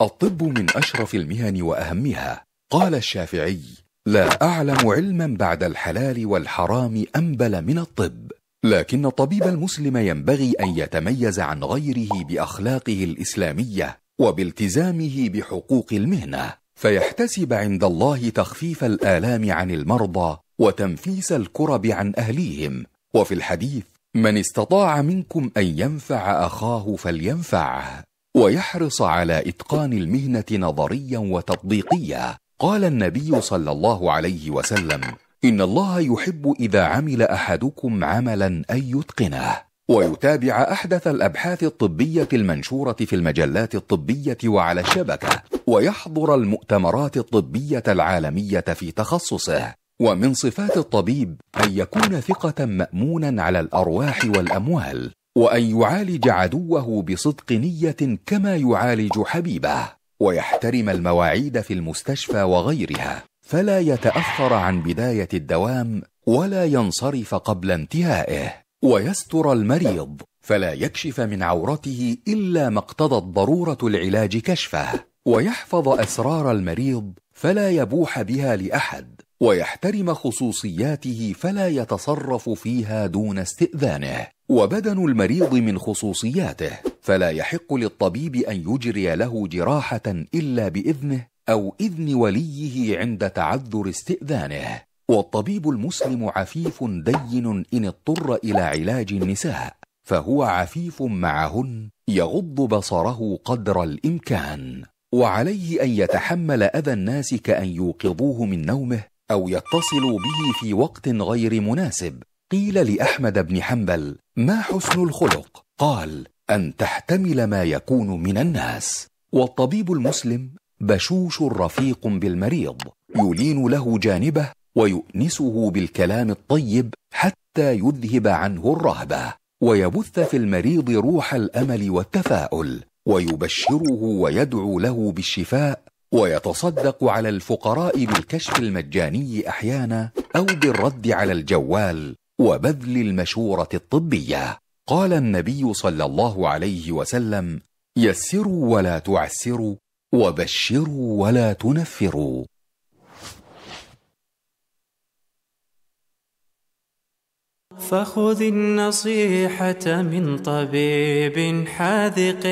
الطب من أشرف المهن وأهمها قال الشافعي لا أعلم علما بعد الحلال والحرام أنبل من الطب لكن الطبيب المسلم ينبغي أن يتميز عن غيره بأخلاقه الإسلامية وبالتزامه بحقوق المهنة فيحتسب عند الله تخفيف الآلام عن المرضى وتنفيس الكرب عن أهليهم وفي الحديث من استطاع منكم أن ينفع أخاه فلينفعه ويحرص على إتقان المهنة نظريا وتطبيقيا قال النبي صلى الله عليه وسلم ان الله يحب اذا عمل احدكم عملا ان يتقنه ويتابع احدث الابحاث الطبيه المنشوره في المجلات الطبيه وعلى الشبكه ويحضر المؤتمرات الطبيه العالميه في تخصصه ومن صفات الطبيب ان يكون ثقه مامونا على الارواح والاموال وان يعالج عدوه بصدق نيه كما يعالج حبيبه ويحترم المواعيد في المستشفى وغيرها فلا يتاخر عن بدايه الدوام ولا ينصرف قبل انتهائه ويستر المريض فلا يكشف من عورته الا ما اقتضت ضروره العلاج كشفه ويحفظ اسرار المريض فلا يبوح بها لاحد ويحترم خصوصياته فلا يتصرف فيها دون استئذانه وبدن المريض من خصوصياته فلا يحق للطبيب ان يجري له جراحه الا باذنه أو إذن وليه عند تعذر استئذانه والطبيب المسلم عفيف دين إن اضطر إلى علاج النساء فهو عفيف معهن يغض بصره قدر الإمكان وعليه أن يتحمل أذى الناس كأن يوقظوه من نومه أو يتصلوا به في وقت غير مناسب قيل لأحمد بن حنبل ما حسن الخلق؟ قال أن تحتمل ما يكون من الناس والطبيب المسلم بشوش رفيق بالمريض يلين له جانبه ويؤنسه بالكلام الطيب حتى يذهب عنه الرهبه ويبث في المريض روح الامل والتفاؤل ويبشره ويدعو له بالشفاء ويتصدق على الفقراء بالكشف المجاني احيانا او بالرد على الجوال وبذل المشوره الطبيه قال النبي صلى الله عليه وسلم يسروا ولا تعسروا وبشروا ولا تنفروا فخذ النصيحة من طبيب حاذق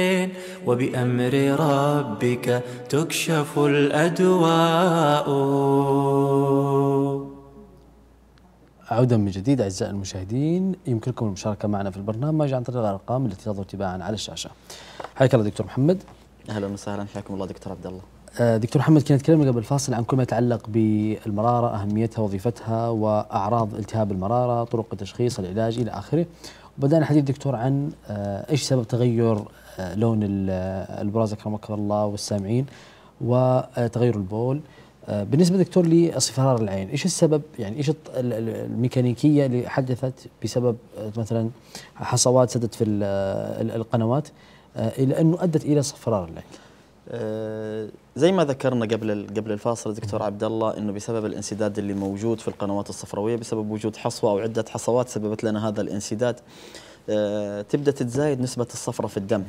وبأمر ربك تكشف الأدواء عودا من جديد أعزائي المشاهدين يمكنكم المشاركة معنا في البرنامج عن طريق الأرقام التي تظهر تباعا على الشاشة حياك الله دكتور محمد اهلا وسهلا حياكم الله دكتور عبد الله آه، دكتور محمد كنا نتكلم قبل الفاصل عن كل ما يتعلق بالمراره اهميتها وظيفتها واعراض التهاب المراره طرق التشخيص العلاج الى اخره وبدانا حديث دكتور عن آه، ايش سبب تغير آه، لون البراز اكرمك الله والسامعين وتغير البول بالنسبه دكتور لاصفرار العين ايش السبب يعني ايش الميكانيكيه اللي حدثت بسبب مثلا حصوات سدت في القنوات آه، الى انه ادت الى صفرار لك آه، زي ما ذكرنا قبل قبل الفاصل دكتور عبد الله انه بسبب الانسداد اللي موجود في القنوات الصفراويه بسبب وجود حصوه او عده حصوات سببت لنا هذا الانسداد آه، تبدا تتزايد نسبه الصفرة في الدم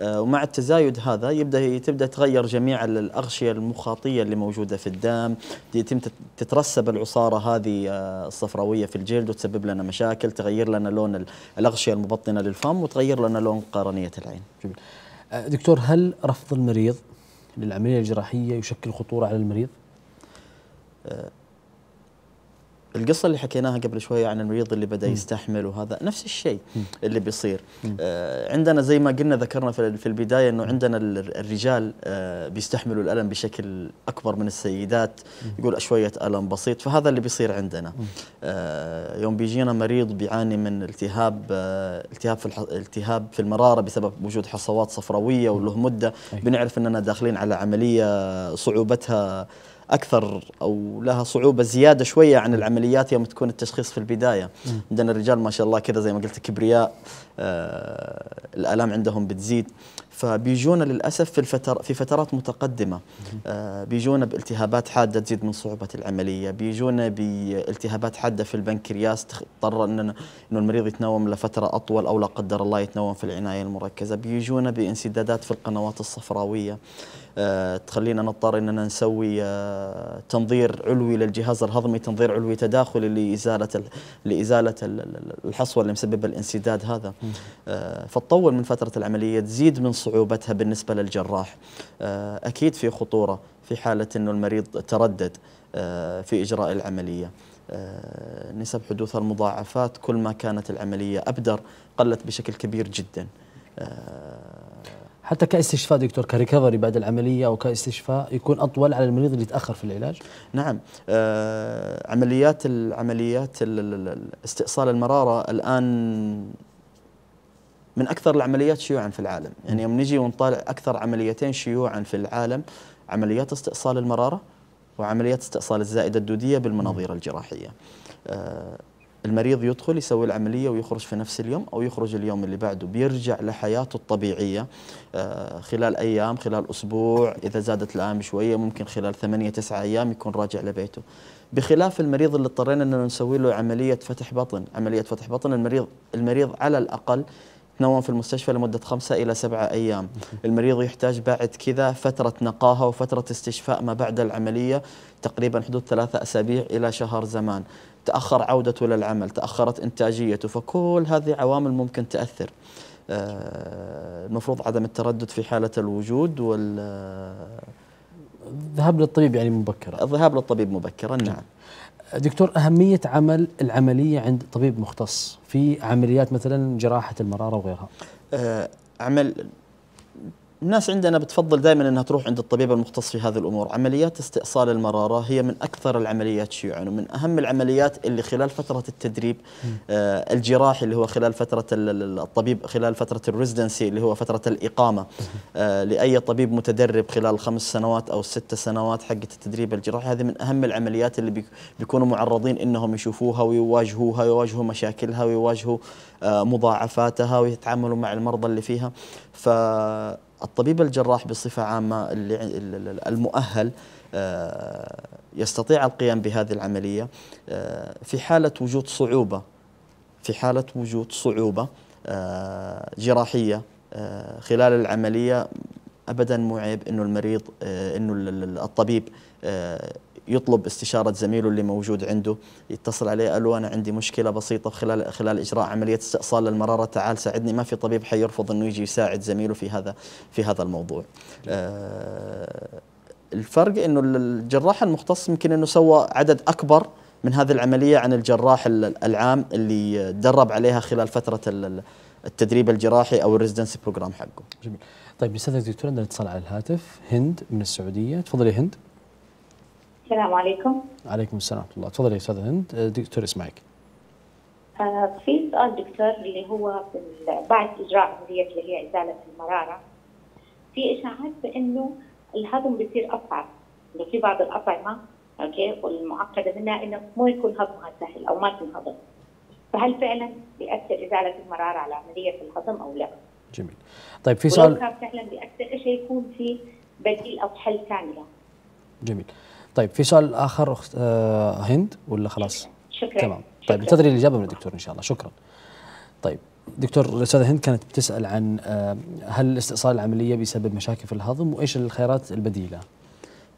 آه، ومع التزايد هذا يبدا تبدا تغير جميع الاغشيه المخاطيه اللي موجوده في الدم يتم تترسب العصاره هذه آه، الصفراويه في الجلد وتسبب لنا مشاكل تغير لنا لون الاغشيه المبطنه للفم وتغير لنا لون قرنيه العين جميل. دكتور هل رفض المريض للعمليه الجراحيه يشكل خطوره على المريض؟ القصه اللي حكيناها قبل شويه عن المريض اللي بدا يستحمل وهذا نفس الشيء اللي بيصير آه، عندنا زي ما قلنا ذكرنا في البدايه انه عندنا الرجال آه، بيستحملوا الالم بشكل اكبر من السيدات يقول شويه الم بسيط فهذا اللي بيصير عندنا آه، يوم بيجينا مريض بيعاني من التهاب التهاب في التهاب في المراره بسبب وجود حصوات صفراويه وله مده بنعرف اننا داخلين على عمليه صعوبتها اكثر او لها صعوبه زياده شويه عن العمليات يوم تكون التشخيص في البدايه عندنا الرجال ما شاء الله كذا زي ما قلت كبرياء آه الالام عندهم بتزيد فبيجونا للاسف في الفتر في فترات متقدمه آه بيجونا بالتهابات حاده تزيد من صعوبه العمليه بيجونا بالتهابات حاده في البنكرياس تضطر اننا انه المريض يتنوم لفتره اطول او لا قدر الله يتنوم في العنايه المركزه بيجونا بانسدادات في القنوات الصفراويه آه، تخلينا نضطر اننا نسوي آه، تنظير علوي للجهاز الهضمي تنظير علوي تداخلي لازاله لازاله الحصوه اللي مسببه الانسداد هذا آه، فتطول من فتره العمليه تزيد من صعوبتها بالنسبه للجراح اكيد في خطوره في حاله انه المريض تردد في اجراء العمليه نسب حدوث المضاعفات كل ما كانت العمليه ابدر قلت بشكل كبير جدا حتى كاستشفاء دكتور كريكفري بعد العمليه او كاستشفاء يكون اطول على المريض اللي تاخر في العلاج؟ نعم آه عمليات العمليات استئصال المراره الان من اكثر العمليات شيوعا في العالم، يعني يوم نجي ونطالع اكثر عمليتين شيوعا في العالم عمليات استئصال المراره وعمليات استئصال الزائده الدوديه بالمناظير الجراحيه. آه المريض يدخل يسوي العملية ويخرج في نفس اليوم أو يخرج اليوم اللي بعده بيرجع لحياته الطبيعية آه، خلال أيام خلال أسبوع إذا زادت الأيام شوية ممكن خلال ثمانية تسعة أيام يكون راجع لبيته بخلاف المريض اللي اضطرينا أن نسوي له عملية فتح بطن عملية فتح بطن المريض المريض على الأقل تنوم في المستشفى لمدة خمسة إلى سبعة أيام المريض يحتاج بعد كذا فترة نقاهة وفترة استشفاء ما بعد العملية تقريبا حدود ثلاثة أسابيع إلى شهر زمان تأخر عودته للعمل تأخرت إنتاجيته فكل هذه عوامل ممكن تأثر آه، المفروض عدم التردد في حالة الوجود وال الذهاب للطبيب يعني مبكرا الذهاب للطبيب مبكرا نعم دكتور أهمية عمل العملية عند طبيب مختص في عمليات مثلا جراحة المرارة وغيرها آه، عمل الناس عندنا بتفضل دائما انها تروح عند الطبيب المختص في هذه الامور، عمليات استئصال المراره هي من اكثر العمليات شيوعا ومن اهم العمليات اللي خلال فتره التدريب آه الجراحي اللي هو خلال فتره الطبيب خلال فتره الريزدنسي اللي هو فتره الاقامه آه لاي طبيب متدرب خلال خمس سنوات او ست سنوات حقه التدريب الجراحي هذه من اهم العمليات اللي بيكونوا معرضين انهم يشوفوها ويواجهوها ويواجهوا مشاكلها ويواجهوا آه مضاعفاتها ويتعاملوا مع المرضى اللي فيها ف الطبيب الجراح بصفة عامة المؤهل آه، يستطيع القيام بهذه العملية آه، في حالة وجود صعوبة في حالة وجود صعوبة آه، جراحية خلال العملية ابدا مو عيب انه المريض انه الطبيب يطلب استشارة زميله اللي موجود عنده يتصل عليه له أنا عندي مشكلة بسيطة خلال خلال إجراء عملية استئصال للمرارة تعال ساعدني ما في طبيب حيرفض أنه يجي يساعد زميله في هذا في هذا الموضوع آه الفرق أنه الجراح المختص يمكن أنه سوى عدد أكبر من هذه العملية عن الجراح العام اللي درب عليها خلال فترة التدريب الجراحي أو الريزدنسي بروجرام حقه جميل طيب استاذ دكتور عندنا اتصال على الهاتف هند من السعوديه تفضلي هند السلام عليكم. عليكم السلام ورحمه الله، تفضلي يا استاذه هند، آه، دكتور اسمعك. آه، في سؤال دكتور اللي هو بعد اجراء عمليه اللي هي ازاله المراره في اشاعات بانه الهضم بيصير اصعب انه يعني في بعض الاطعمه اوكي والمعقده منها انه مو يكون هضمها سهل او ما تنهضم. فهل فعلا بياثر ازاله المراره على عمليه الهضم او لا؟ جميل. طيب في سؤال ولو كان فعلا بياثر ايش يكون في بديل او حل ثاني يعني؟ جميل. طيب في سؤال اخر اخت آه، هند ولا خلاص؟ شكرا تمام طيب انتظري الاجابه من الدكتور ان شاء الله شكرا. طيب دكتور الاستاذه هند كانت بتسال عن آه، هل استئصال العمليه بيسبب مشاكل في الهضم وايش الخيارات البديله؟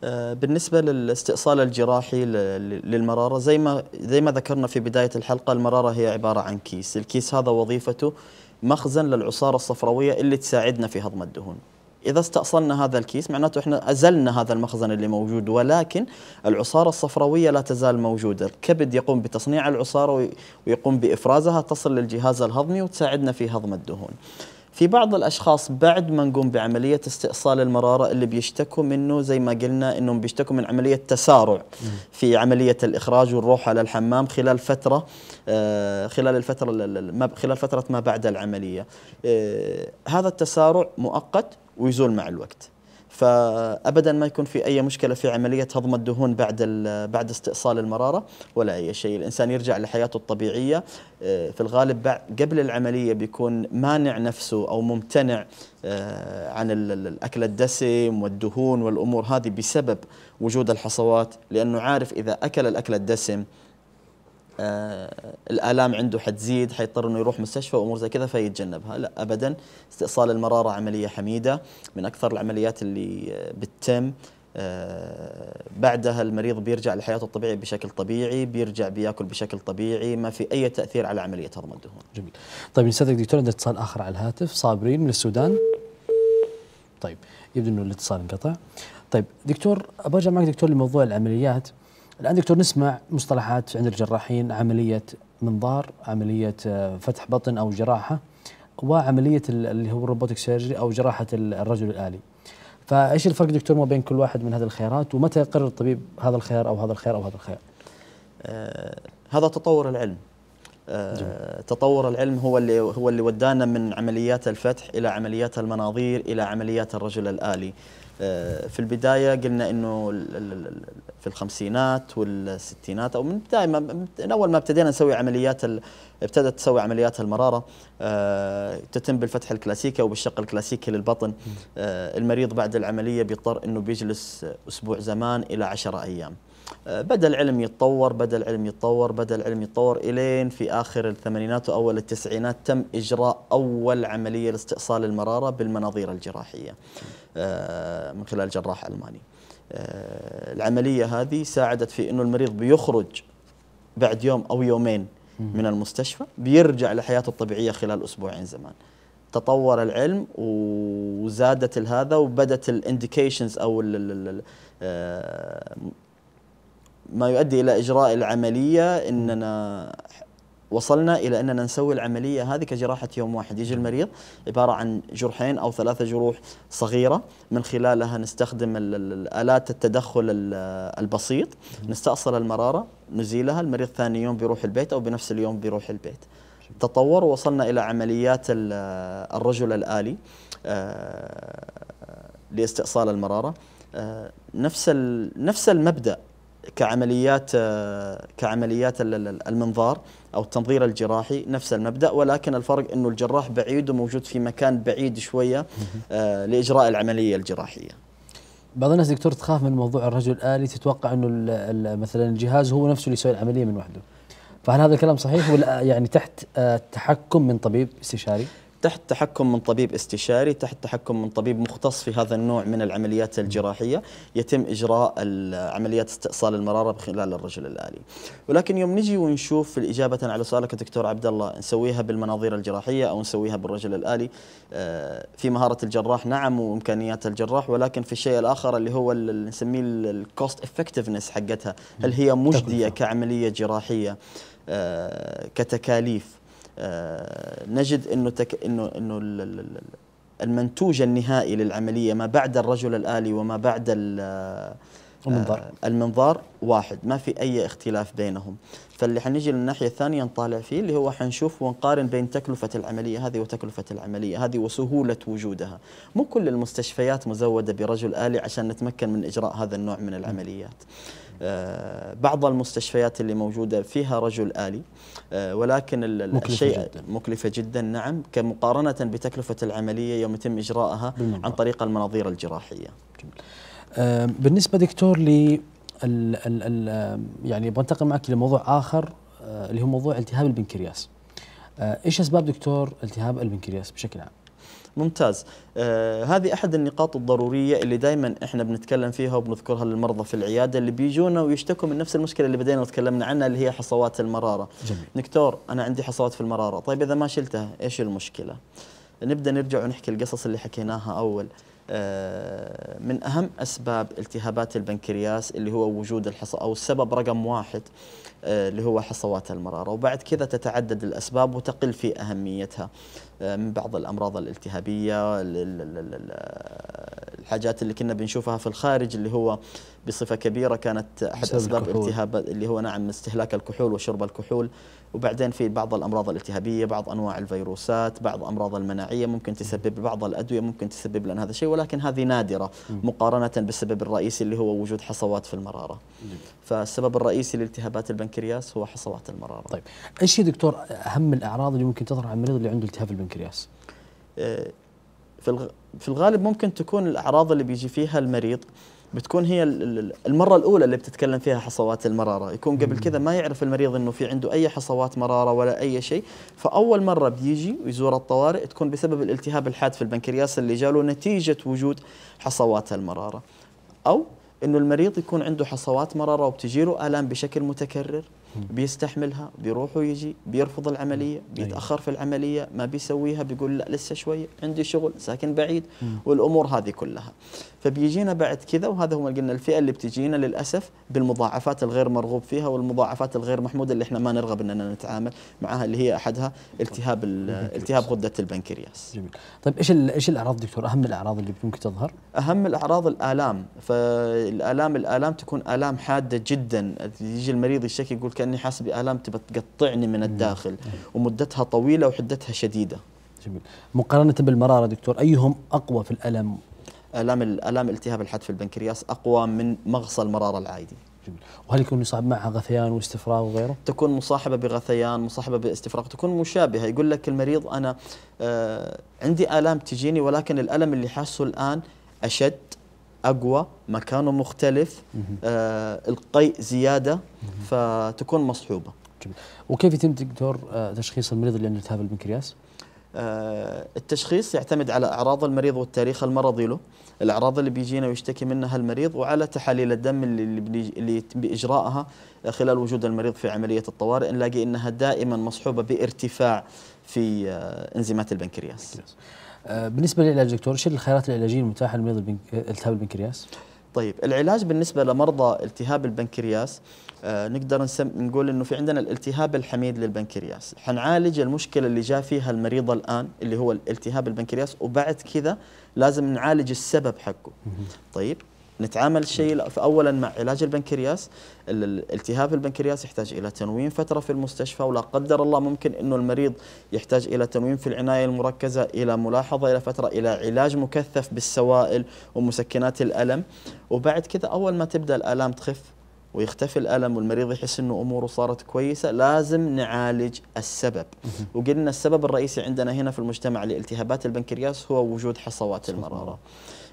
آه، بالنسبة للاستئصال الجراحي للمرارة زي ما زي ما ذكرنا في بداية الحلقة المرارة هي عبارة عن كيس، الكيس هذا وظيفته مخزن للعصارة الصفراوية اللي تساعدنا في هضم الدهون. اذا استأصلنا هذا الكيس معناته احنا ازلنا هذا المخزن اللي موجود ولكن العصاره الصفراويه لا تزال موجوده، الكبد يقوم بتصنيع العصاره ويقوم بافرازها تصل للجهاز الهضمي وتساعدنا في هضم الدهون. في بعض الاشخاص بعد ما نقوم بعمليه استئصال المراره اللي بيشتكوا منه زي ما قلنا انهم بيشتكوا من عمليه تسارع في عمليه الاخراج والروح على الحمام خلال فتره آه، خلال الفتره خلال فتره ما بعد العمليه. آه، هذا التسارع مؤقت ويزول مع الوقت فابدا ما يكون في اي مشكله في عمليه هضم الدهون بعد بعد استئصال المراره ولا اي شيء، الانسان يرجع لحياته الطبيعيه آه، في الغالب قبل العمليه بيكون مانع نفسه او ممتنع آه، عن الاكل الدسم والدهون والامور هذه بسبب وجود الحصوات لانه عارف اذا اكل الاكل الدسم آه، الالام عنده حتزيد حيضطر انه يروح مستشفى وامور زي كذا فيتجنبها لا ابدا استئصال المراره عمليه حميده من اكثر العمليات اللي بتتم آه، بعدها المريض بيرجع لحياته الطبيعية بشكل طبيعي بيرجع بياكل بشكل طبيعي ما في أي تأثير على عملية هضم الدهون جميل طيب نستاذك دكتور عندنا اتصال آخر على الهاتف صابرين من السودان طيب يبدو أنه الاتصال انقطع طيب دكتور ابغى ارجع معك دكتور لموضوع العمليات الان دكتور نسمع مصطلحات عند الجراحين عمليه منظار عمليه آه، فتح بطن او جراحه وعمليه اللي هو الروبوتك سيرجري او جراحه الرجل الالي فايش الفرق دكتور ما بين كل واحد من هذه الخيارات ومتى يقرر الطبيب هذا الخيار او هذا الخيار او هذا الخيار آه هذا تطور العلم آه تطور العلم هو اللي هو اللي ودانا من عمليات الفتح الى عمليات المناظير الى عمليات الرجل الالي آه، في البدايه قلنا انه في الخمسينات والستينات او من بدايه من اول ما ابتدينا نسوي عمليات ابتدت تسوي عمليات المراره آه، تتم بالفتح الكلاسيكي او بالشق الكلاسيكي للبطن آه، المريض بعد العمليه بيضطر انه بيجلس اسبوع زمان الى 10 ايام بدا العلم يتطور بدا العلم يتطور بدا العلم يتطور الين في اخر الثمانينات واول التسعينات تم اجراء اول عمليه لاستئصال المراره بالمناظير الجراحيه آه، من خلال جراح ألماني آه، العملية هذه ساعدت في أنه المريض بيخرج بعد يوم أو يومين من المستشفى بيرجع لحياته الطبيعية خلال أسبوعين زمان تطور العلم وزادت هذا وبدت الانديكيشنز او الـ الـ الـ آه، ما يؤدي الى اجراء العمليه اننا وصلنا الى اننا نسوي العمليه هذه كجراحه يوم واحد، يجي المريض عباره عن جرحين او ثلاثه جروح صغيره من خلالها نستخدم الالات التدخل البسيط، نستأصل المراره، نزيلها، المريض ثاني يوم بيروح البيت او بنفس اليوم بيروح البيت. تطور وصلنا الى عمليات الرجل الالي آه، لاستئصال المراره، آه، نفس نفس المبدا كعمليات آه، كعمليات المنظار أو التنظير الجراحي نفس المبدأ ولكن الفرق أنه الجراح بعيد وموجود في مكان بعيد شوية آه، لإجراء العملية الجراحية بعض الناس دكتور تخاف من موضوع الرجل الآلي تتوقع أنه مثلا الجهاز هو نفسه اللي يسوي العملية من وحده فهل هذا الكلام صحيح ولا يعني تحت آه، تحكم من طبيب استشاري؟ تحت تحكم من طبيب استشاري تحت تحكم من طبيب مختص في هذا النوع من العمليات الجراحية يتم إجراء عمليات استئصال المرارة خلال الرجل الآلي ولكن يوم نجي ونشوف الإجابة على سؤالك دكتور عبد الله نسويها بالمناظير الجراحية أو نسويها بالرجل الآلي آه، في مهارة الجراح نعم وإمكانيات الجراح ولكن في الشيء الآخر اللي هو اللي نسميه الكوست افكتفنس حقتها هل هي مجدية كعملية جراحية آه، كتكاليف آه، نجد انه تك انه انه المنتوج النهائي للعمليه ما بعد الرجل الالي وما بعد آه، المنظار المنظار واحد ما في اي اختلاف بينهم فاللي حنجي للناحيه الثانيه نطالع فيه اللي هو حنشوف ونقارن بين تكلفه العمليه هذه وتكلفه العمليه هذه وسهوله وجودها مو كل المستشفيات مزوده برجل الي عشان نتمكن من اجراء هذا النوع من العمليات م. آه، بعض المستشفيات اللي موجودة فيها رجل آلي آه، ولكن مكلفة الشيء جداً. مكلفة جدا نعم كمقارنة بتكلفة العملية يوم يتم إجراءها عن طريق المناظير الجراحية جميل. آه، بالنسبة دكتور ل يعني بنتقل معك لموضوع آخر اللي هو موضوع التهاب البنكرياس ايش اسباب دكتور التهاب البنكرياس بشكل عام؟ ممتاز آه هذه احد النقاط الضروريه اللي دائما احنا بنتكلم فيها وبنذكرها للمرضى في العياده اللي بيجونا ويشتكوا من نفس المشكله اللي بدينا وتكلمنا عنها اللي هي حصوات المراره جميل. دكتور انا عندي حصوات في المراره طيب اذا ما شلتها ايش المشكله نبدا نرجع ونحكي القصص اللي حكيناها اول آه من اهم اسباب التهابات البنكرياس اللي هو وجود الحصى او السبب رقم واحد آه، اللي هو حصوات المراره وبعد كذا تتعدد الاسباب وتقل في اهميتها آه، من بعض الامراض الالتهابيه الحاجات اللي كنا بنشوفها في الخارج اللي هو بصفه كبيره كانت احد اسباب التهاب اللي هو نعم استهلاك الكحول وشرب الكحول وبعدين في بعض الامراض الالتهابيه بعض انواع الفيروسات بعض امراض المناعيه ممكن تسبب بعض الادويه ممكن تسبب لنا هذا الشيء ولكن هذه نادره مقارنه بالسبب الرئيسي اللي هو وجود حصوات في المراره فالسبب الرئيسي لالتهابات البنكرياس هو حصوات المراره طيب ايش هي دكتور اهم الاعراض اللي ممكن تظهر على المريض اللي عنده التهاب البنكرياس البنكرياس آه، في الغالب ممكن تكون الأعراض اللي بيجي فيها المريض بتكون هي المرة الأولى اللي بتتكلم فيها حصوات المرارة يكون قبل كذا ما يعرف المريض أنه في عنده أي حصوات مرارة ولا أي شيء فأول مرة بيجي ويزور الطوارئ تكون بسبب الالتهاب الحاد في البنكرياس اللي جاله نتيجة وجود حصوات المرارة أو أنه المريض يكون عنده حصوات مرارة وبتجيله آلام بشكل متكرر بيستحملها بيروح ويجي بيرفض العملية أيوه. بيتأخر في العملية ما بيسويها بيقول لا لسه شوية عندي شغل ساكن بعيد والأمور هذه كلها فبيجينا بعد كذا وهذا هو قلنا الفئة اللي بتجينا للأسف بالمضاعفات الغير مرغوب فيها والمضاعفات الغير محمودة اللي احنا ما نرغب أننا نتعامل معها اللي هي أحدها التهاب التهاب غدة البنكرياس جميل طيب إيش إيش الأعراض دكتور أهم الأعراض اللي ممكن تظهر أهم الأعراض الآلام فالآلام الآلام تكون آلام حادة جدا يجي المريض يشكي يقول كاني حاسس بالام تبى تقطعني من الداخل ومدتها طويله وحدتها شديده جميل مقارنه بالمراره دكتور ايهم اقوى في الالم الام الام التهاب في البنكرياس اقوى من مغص المراره العادي جميل. وهل يكون يصاحب معها غثيان واستفراغ وغيره؟ تكون مصاحبة بغثيان مصاحبة باستفراغ تكون مشابهة يقول لك المريض أنا آه عندي آلام تجيني ولكن الألم اللي حاسه الآن أشد اقوى مكانه مختلف آه القيء زياده فتكون مصحوبه جميل. وكيف يتم دكتور آه، تشخيص المريض اللي عنده التهاب البنكرياس؟ آه، التشخيص يعتمد على اعراض المريض والتاريخ المرضي له الاعراض اللي بيجينا ويشتكي منها المريض وعلى تحاليل الدم اللي اللي اللي باجراءها آه، خلال وجود المريض في عمليه الطوارئ نلاقي انها دائما مصحوبه بارتفاع في انزيمات البنكرياس آه، بالنسبه للعلاج دكتور ايش الخيارات العلاجيه المتاحه لمريض التهاب البنكرياس؟ طيب العلاج بالنسبه لمرضى التهاب البنكرياس آه، نقدر نسم نقول انه في عندنا الالتهاب الحميد للبنكرياس، حنعالج المشكله اللي جاء فيها المريض الان اللي هو الالتهاب البنكرياس وبعد كذا لازم نعالج السبب حقه. طيب نتعامل شيء اولا مع علاج البنكرياس التهاب البنكرياس يحتاج الى تنويم فتره في المستشفى ولا قدر الله ممكن انه المريض يحتاج الى تنويم في العنايه المركزه الى ملاحظه الى فتره الى علاج مكثف بالسوائل ومسكنات الالم وبعد كذا اول ما تبدا الالام تخف ويختفي الألم والمريض يحس أنه أموره صارت كويسة لازم نعالج السبب وقلنا السبب الرئيسي عندنا هنا في المجتمع لالتهابات البنكرياس هو وجود حصوات المرارة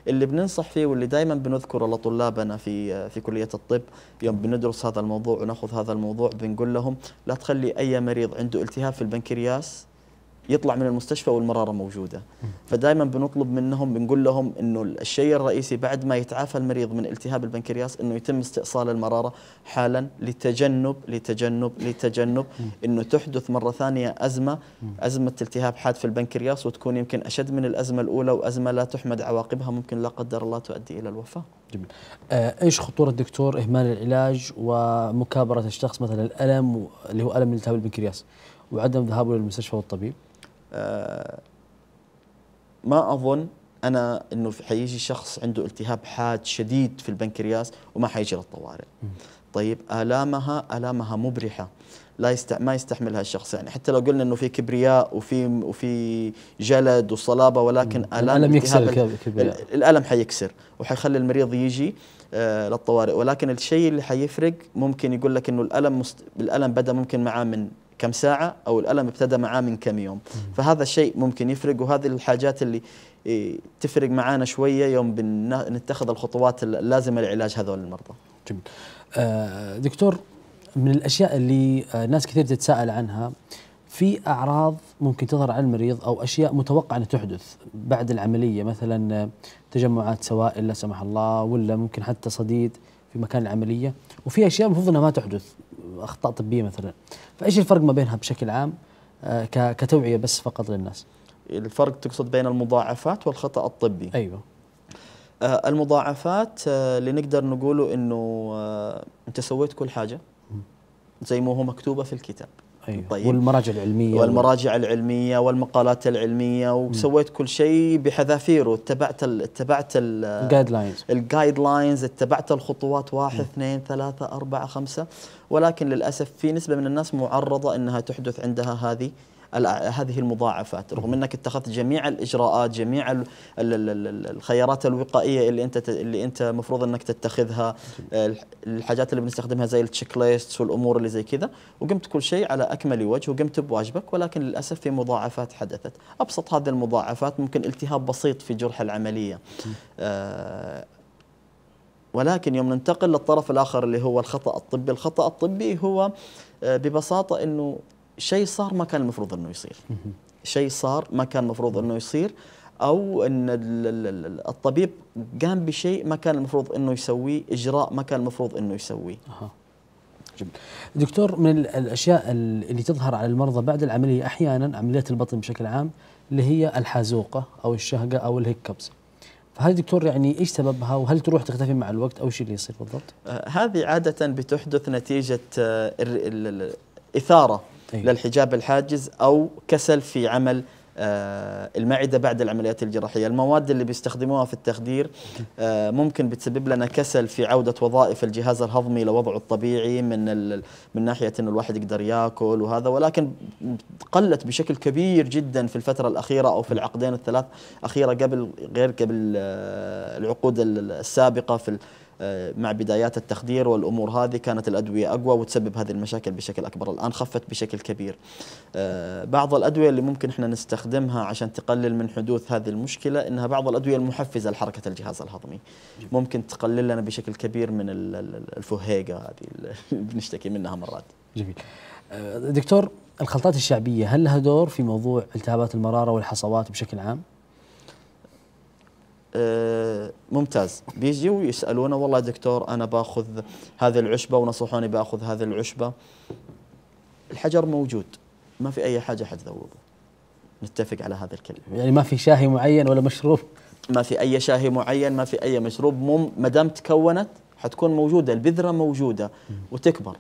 اللي بننصح فيه واللي دائما بنذكره لطلابنا في في كليه الطب يوم بندرس هذا الموضوع وناخذ هذا الموضوع بنقول لهم لا تخلي اي مريض عنده التهاب في البنكرياس يطلع من المستشفى والمراره موجوده فدائما بنطلب منهم بنقول لهم انه الشيء الرئيسي بعد ما يتعافى المريض من التهاب البنكرياس انه يتم استئصال المراره حالا لتجنب لتجنب لتجنب انه تحدث مره ثانيه ازمه ازمه التهاب حاد في البنكرياس وتكون يمكن اشد من الازمه الاولى وازمه لا تحمد عواقبها ممكن لا قدر الله تؤدي الى الوفاه جميل آه ايش خطوره دكتور اهمال العلاج ومكابره الشخص مثلا الالم اللي هو الم التهاب البنكرياس وعدم ذهابه للمستشفى والطبيب آه، ما اظن انا انه حيجي شخص عنده التهاب حاد شديد في البنكرياس وما حيجي للطوارئ طيب الامها الامها مبرحه لا يست... ما يستحملها الشخص يعني حتى لو قلنا انه في كبرياء وفي وفي جلد وصلابه ولكن الام الالم يكسر الكبرياء الالم حيكسر وحيخلي المريض يجي آه، للطوارئ ولكن الشيء اللي حيفرق ممكن يقول لك انه الالم مست... الالم بدا ممكن معاه من كم ساعة أو الألم ابتدى معاه من كم يوم فهذا الشيء ممكن يفرق وهذه الحاجات اللي إيه، تفرق معانا شوية يوم نتخذ الخطوات اللازمة لعلاج هذول المرضى جميل آه، دكتور من الأشياء اللي آه، ناس كثير تتساءل عنها في أعراض ممكن تظهر على المريض أو أشياء متوقعه أن تحدث بعد العملية مثلا آه، تجمعات سوائل لا سمح الله ولا ممكن حتى صديد في مكان العملية وفي أشياء المفروض أنها ما تحدث اخطاء طبيه مثلا فايش الفرق ما بينها بشكل عام آه، كتوعيه بس فقط للناس الفرق تقصد بين المضاعفات والخطا الطبي ايوه آه، المضاعفات آه، اللي نقدر نقوله انه انت سويت كل حاجه زي ما هو مكتوبه في الكتاب أيوه. طيب والمراجع العلميه والمراجع العلميه والمقالات العلميه وسويت كل شيء بحذافيره واتبعت اتبعت الجايد لاينز الجايد لاينز اتبعت الخطوات واحد اثنين ثلاثه اربعه خمسه ولكن للاسف في نسبه من الناس معرضه انها تحدث عندها هذه هذه المضاعفات رغم انك اتخذت جميع الاجراءات جميع الخيارات الوقائيه اللي انت اللي انت مفروض انك تتخذها الحاجات اللي بنستخدمها زي التشيك ليست والامور اللي زي كذا وقمت كل شيء على اكمل وجه وقمت بواجبك ولكن للاسف في مضاعفات حدثت ابسط هذه المضاعفات ممكن التهاب بسيط في جرح العمليه آه، ولكن يوم ننتقل للطرف الاخر اللي هو الخطا الطبي الخطا الطبي هو آه، ببساطه انه شيء صار ما كان المفروض انه يصير شيء صار ما كان المفروض انه يصير او ان الطبيب قام بشيء ما كان المفروض انه يسويه اجراء ما كان المفروض انه يسويه جميل. دكتور من الاشياء اللي تظهر على المرضى بعد العمليه احيانا عمليه البطن بشكل عام اللي هي الحازوقه او الشهقه او الهيكبس فهل دكتور يعني ايش سببها وهل تروح تختفي مع الوقت او ايش اللي يصير بالضبط؟ آه هذه عاده بتحدث نتيجه آه اثاره إيه. للحجاب الحاجز أو كسل في عمل آه، المعدة بعد العمليات الجراحية المواد اللي بيستخدموها في التخدير آه، ممكن بتسبب لنا كسل في عودة وظائف الجهاز الهضمي لوضعه الطبيعي من من ناحية أنه الواحد يقدر يأكل وهذا ولكن قلت بشكل كبير جدا في الفترة الأخيرة أو في العقدين الثلاث أخيرة قبل غير قبل آه، العقود السابقة في آه، مع بدايات التخدير والامور هذه كانت الادويه اقوى وتسبب هذه المشاكل بشكل اكبر، الان خفت بشكل كبير. آه، بعض الادويه اللي ممكن احنا نستخدمها عشان تقلل من حدوث هذه المشكله انها بعض الادويه المحفزه لحركه الجهاز الهضمي. ممكن تقلل لنا بشكل كبير من الفهيقه هذه اللي بنشتكي منها مرات. جميل. آه، دكتور الخلطات الشعبيه هل لها دور في موضوع التهابات المراره والحصوات بشكل عام؟ آه، ممتاز بيجي ويسألونا والله دكتور انا باخذ هذه العشبه ونصحوني باخذ هذه العشبه الحجر موجود ما في اي حاجه حتذوبه نتفق على هذا الكلام يعني ما في شاهي معين ولا مشروب ما في اي شاهي معين ما في اي مشروب ما دام تكونت حتكون موجوده البذره موجوده وتكبر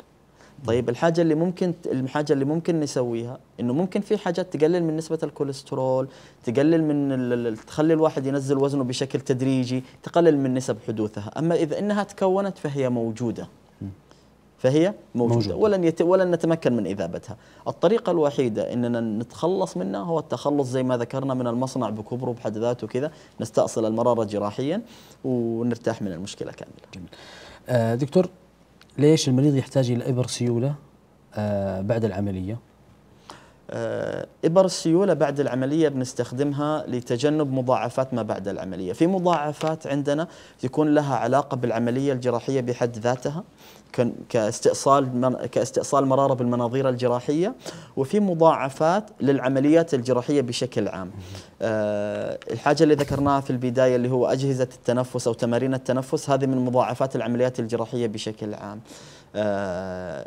طيب الحاجه اللي ممكن الحاجه اللي ممكن نسويها انه ممكن في حاجات تقلل من نسبه الكوليسترول تقلل من تخلي الواحد ينزل وزنه بشكل تدريجي تقلل من نسب حدوثها اما اذا انها تكونت فهي موجوده فهي موجودة, موجودة. ولن يت... ولن نتمكن من إذابتها الطريقة الوحيدة أننا نتخلص منها هو التخلص زي ما ذكرنا من المصنع بكبره بحد ذاته كذا نستأصل المرارة جراحيا ونرتاح من المشكلة كاملة جميل. آه، دكتور ليش المريض يحتاج إلى إبر سيولة آه، بعد العملية؟ آه، إبر السيولة بعد العملية بنستخدمها لتجنب مضاعفات ما بعد العملية في مضاعفات عندنا يكون لها علاقة بالعملية الجراحية بحد ذاتها كاستئصال كاستئصال مرارة بالمناظير الجراحية وفي مضاعفات للعمليات الجراحية بشكل عام آه، الحاجة اللي ذكرناها في البداية اللي هو أجهزة التنفس أو تمارين التنفس هذه من مضاعفات العمليات الجراحية بشكل عام آه،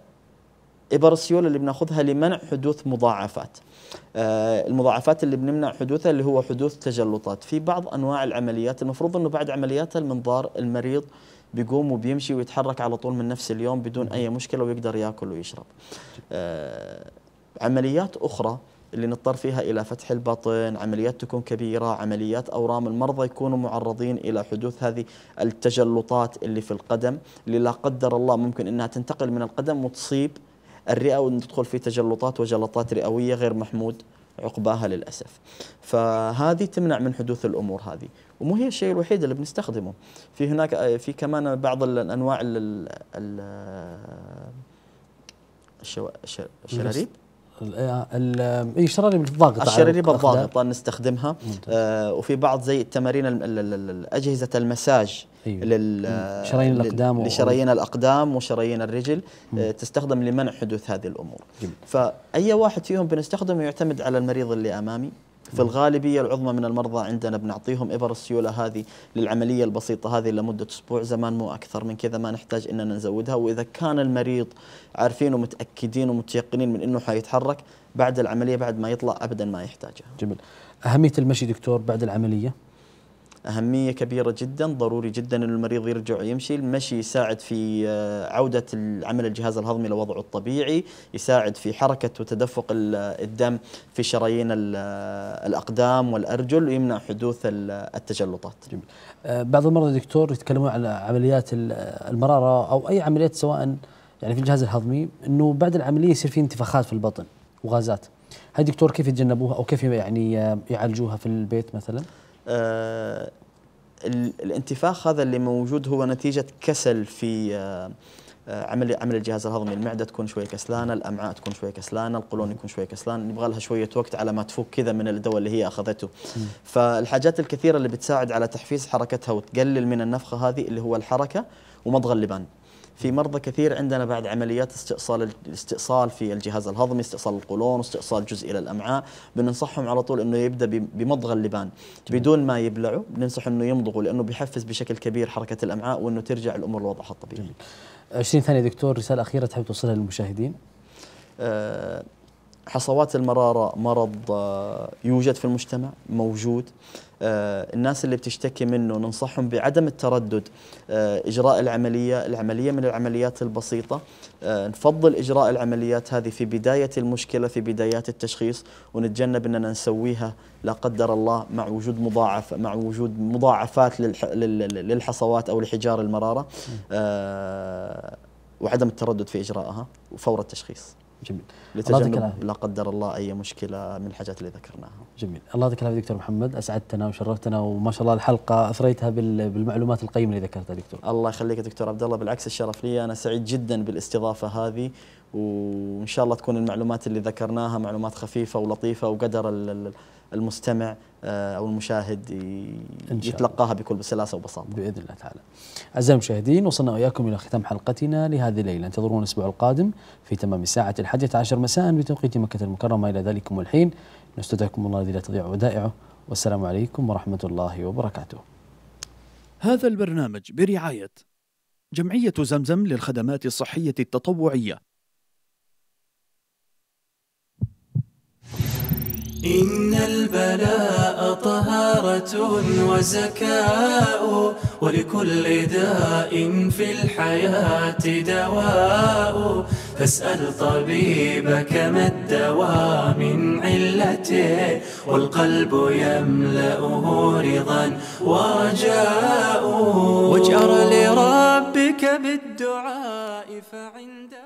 ابر السيوله اللي بناخذها لمنع حدوث مضاعفات. آه، المضاعفات اللي بنمنع حدوثها اللي هو حدوث تجلطات، في بعض انواع العمليات المفروض انه بعد عملياتها المنظار المريض بيقوم وبيمشي ويتحرك على طول من نفس اليوم بدون اي مشكله ويقدر ياكل ويشرب. آه، عمليات اخرى اللي نضطر فيها الى فتح البطن، عمليات تكون كبيره، عمليات اورام المرضى يكونوا معرضين الى حدوث هذه التجلطات اللي في القدم اللي لا قدر الله ممكن انها تنتقل من القدم وتصيب الرئه وتدخل في تجلطات وجلطات رئويه غير محمود عقباها للاسف. فهذه تمنع من حدوث الامور هذه، ومو هي الشيء الوحيد اللي بنستخدمه. في هناك في كمان بعض الانواع ال الشراريب الشراريب إيه، الضاغطه الشراريب الضاغطه نستخدمها آه وفي بعض زي التمارين اجهزه المساج أيوة. شرايين لشرايين الاقدام لشرايين الاقدام وشرايين الرجل آه، تستخدم لمنع حدوث هذه الامور جميل. فاي واحد فيهم بنستخدمه يعتمد على المريض اللي امامي في الغالبية العظمى من المرضى عندنا بنعطيهم إبر السيولة هذه للعملية البسيطة هذه لمدة أسبوع زمان مو أكثر من كذا ما نحتاج إننا نزودها وإذا كان المريض عارفين ومتأكدين ومتيقنين من إنه حيتحرك بعد العملية بعد ما يطلع أبدا ما يحتاجها جميل أهمية المشي دكتور بعد العملية أهمية كبيرة جدا ضروري جدا أن المريض يرجع ويمشي المشي يساعد في آه، عودة عمل الجهاز الهضمي لوضعه الطبيعي يساعد في حركة وتدفق الدم في شرايين آه، الأقدام والأرجل ويمنع حدوث آه، التجلطات جميل. بعض المرضى دكتور يتكلمون على عمليات المرارة أو أي عمليات سواء يعني في الجهاز الهضمي أنه بعد العملية يصير في انتفاخات في البطن وغازات هل دكتور كيف يتجنبوها أو كيف يعني يعالجوها في البيت مثلاً؟ آه، الانتفاخ هذا اللي موجود هو نتيجه كسل في آه، آه، عمل عمل الجهاز الهضمي المعده تكون شويه كسلانه الامعاء تكون شويه كسلانه القولون يكون شويه كسلان يبغى لها شويه وقت على ما تفك كذا من الدواء اللي هي اخذته فالحاجات الكثيره اللي بتساعد على تحفيز حركتها وتقلل من النفخه هذه اللي هو الحركه ومضغ اللبان في مرضى كثير عندنا بعد عمليات استئصال الاستئصال في الجهاز الهضمي استئصال القولون استئصال جزء الى الامعاء بننصحهم على طول انه يبدا بمضغ اللبان جميل. بدون ما يبلعوا بننصح انه يمضغوا لانه بيحفز بشكل كبير حركه الامعاء وانه ترجع الامور لوضعها الطبيعي. 20 ثانيه دكتور رساله اخيره تحب توصلها للمشاهدين؟ آه حصوات المرارة مرض آه، يوجد في المجتمع موجود آه، الناس اللي بتشتكي منه ننصحهم بعدم التردد آه، إجراء العملية العملية من العمليات البسيطة نفضل إجراء العمليات هذه في بداية المشكلة في بدايات التشخيص ونتجنب أننا نسويها لا قدر الله مع وجود مضاعف مع وجود مضاعفات للحصوات أو لحجار المرارة وعدم التردد في اجراءها وفور التشخيص جميل لتجنب لا قدر الله اي مشكله من الحاجات اللي ذكرناها. جميل، الله يعطيك العافيه دكتور محمد، اسعدتنا وشرفتنا وما شاء الله الحلقه اثريتها بالمعلومات القيمه اللي ذكرتها دكتور. الله يخليك دكتور عبد الله بالعكس الشرف لي، انا سعيد جدا بالاستضافه هذه وان شاء الله تكون المعلومات اللي ذكرناها معلومات خفيفه ولطيفه وقدر المستمع آه، او المشاهد يتلقاها بكل سلاسه وبساطه. باذن الله تعالى. اعزائي المشاهدين وصلنا واياكم الى ختام حلقتنا لهذه الليله، انتظرونا الاسبوع القادم في تمام الساعه الحادية عشر مساء بتوقيت مكه المكرمه الى ذلكم الحين نستودعكم الله الذي لا تضيع ودائعه والسلام عليكم ورحمه الله وبركاته. هذا البرنامج برعايه جمعيه زمزم للخدمات الصحيه التطوعيه إن البلاء طهارة وزكاء ولكل داء في الحياة دواء فاسأل طبيبك ما الدواء من علته والقلب يملأه رضا ورجاء واجأر لربك بالدعاء فعنده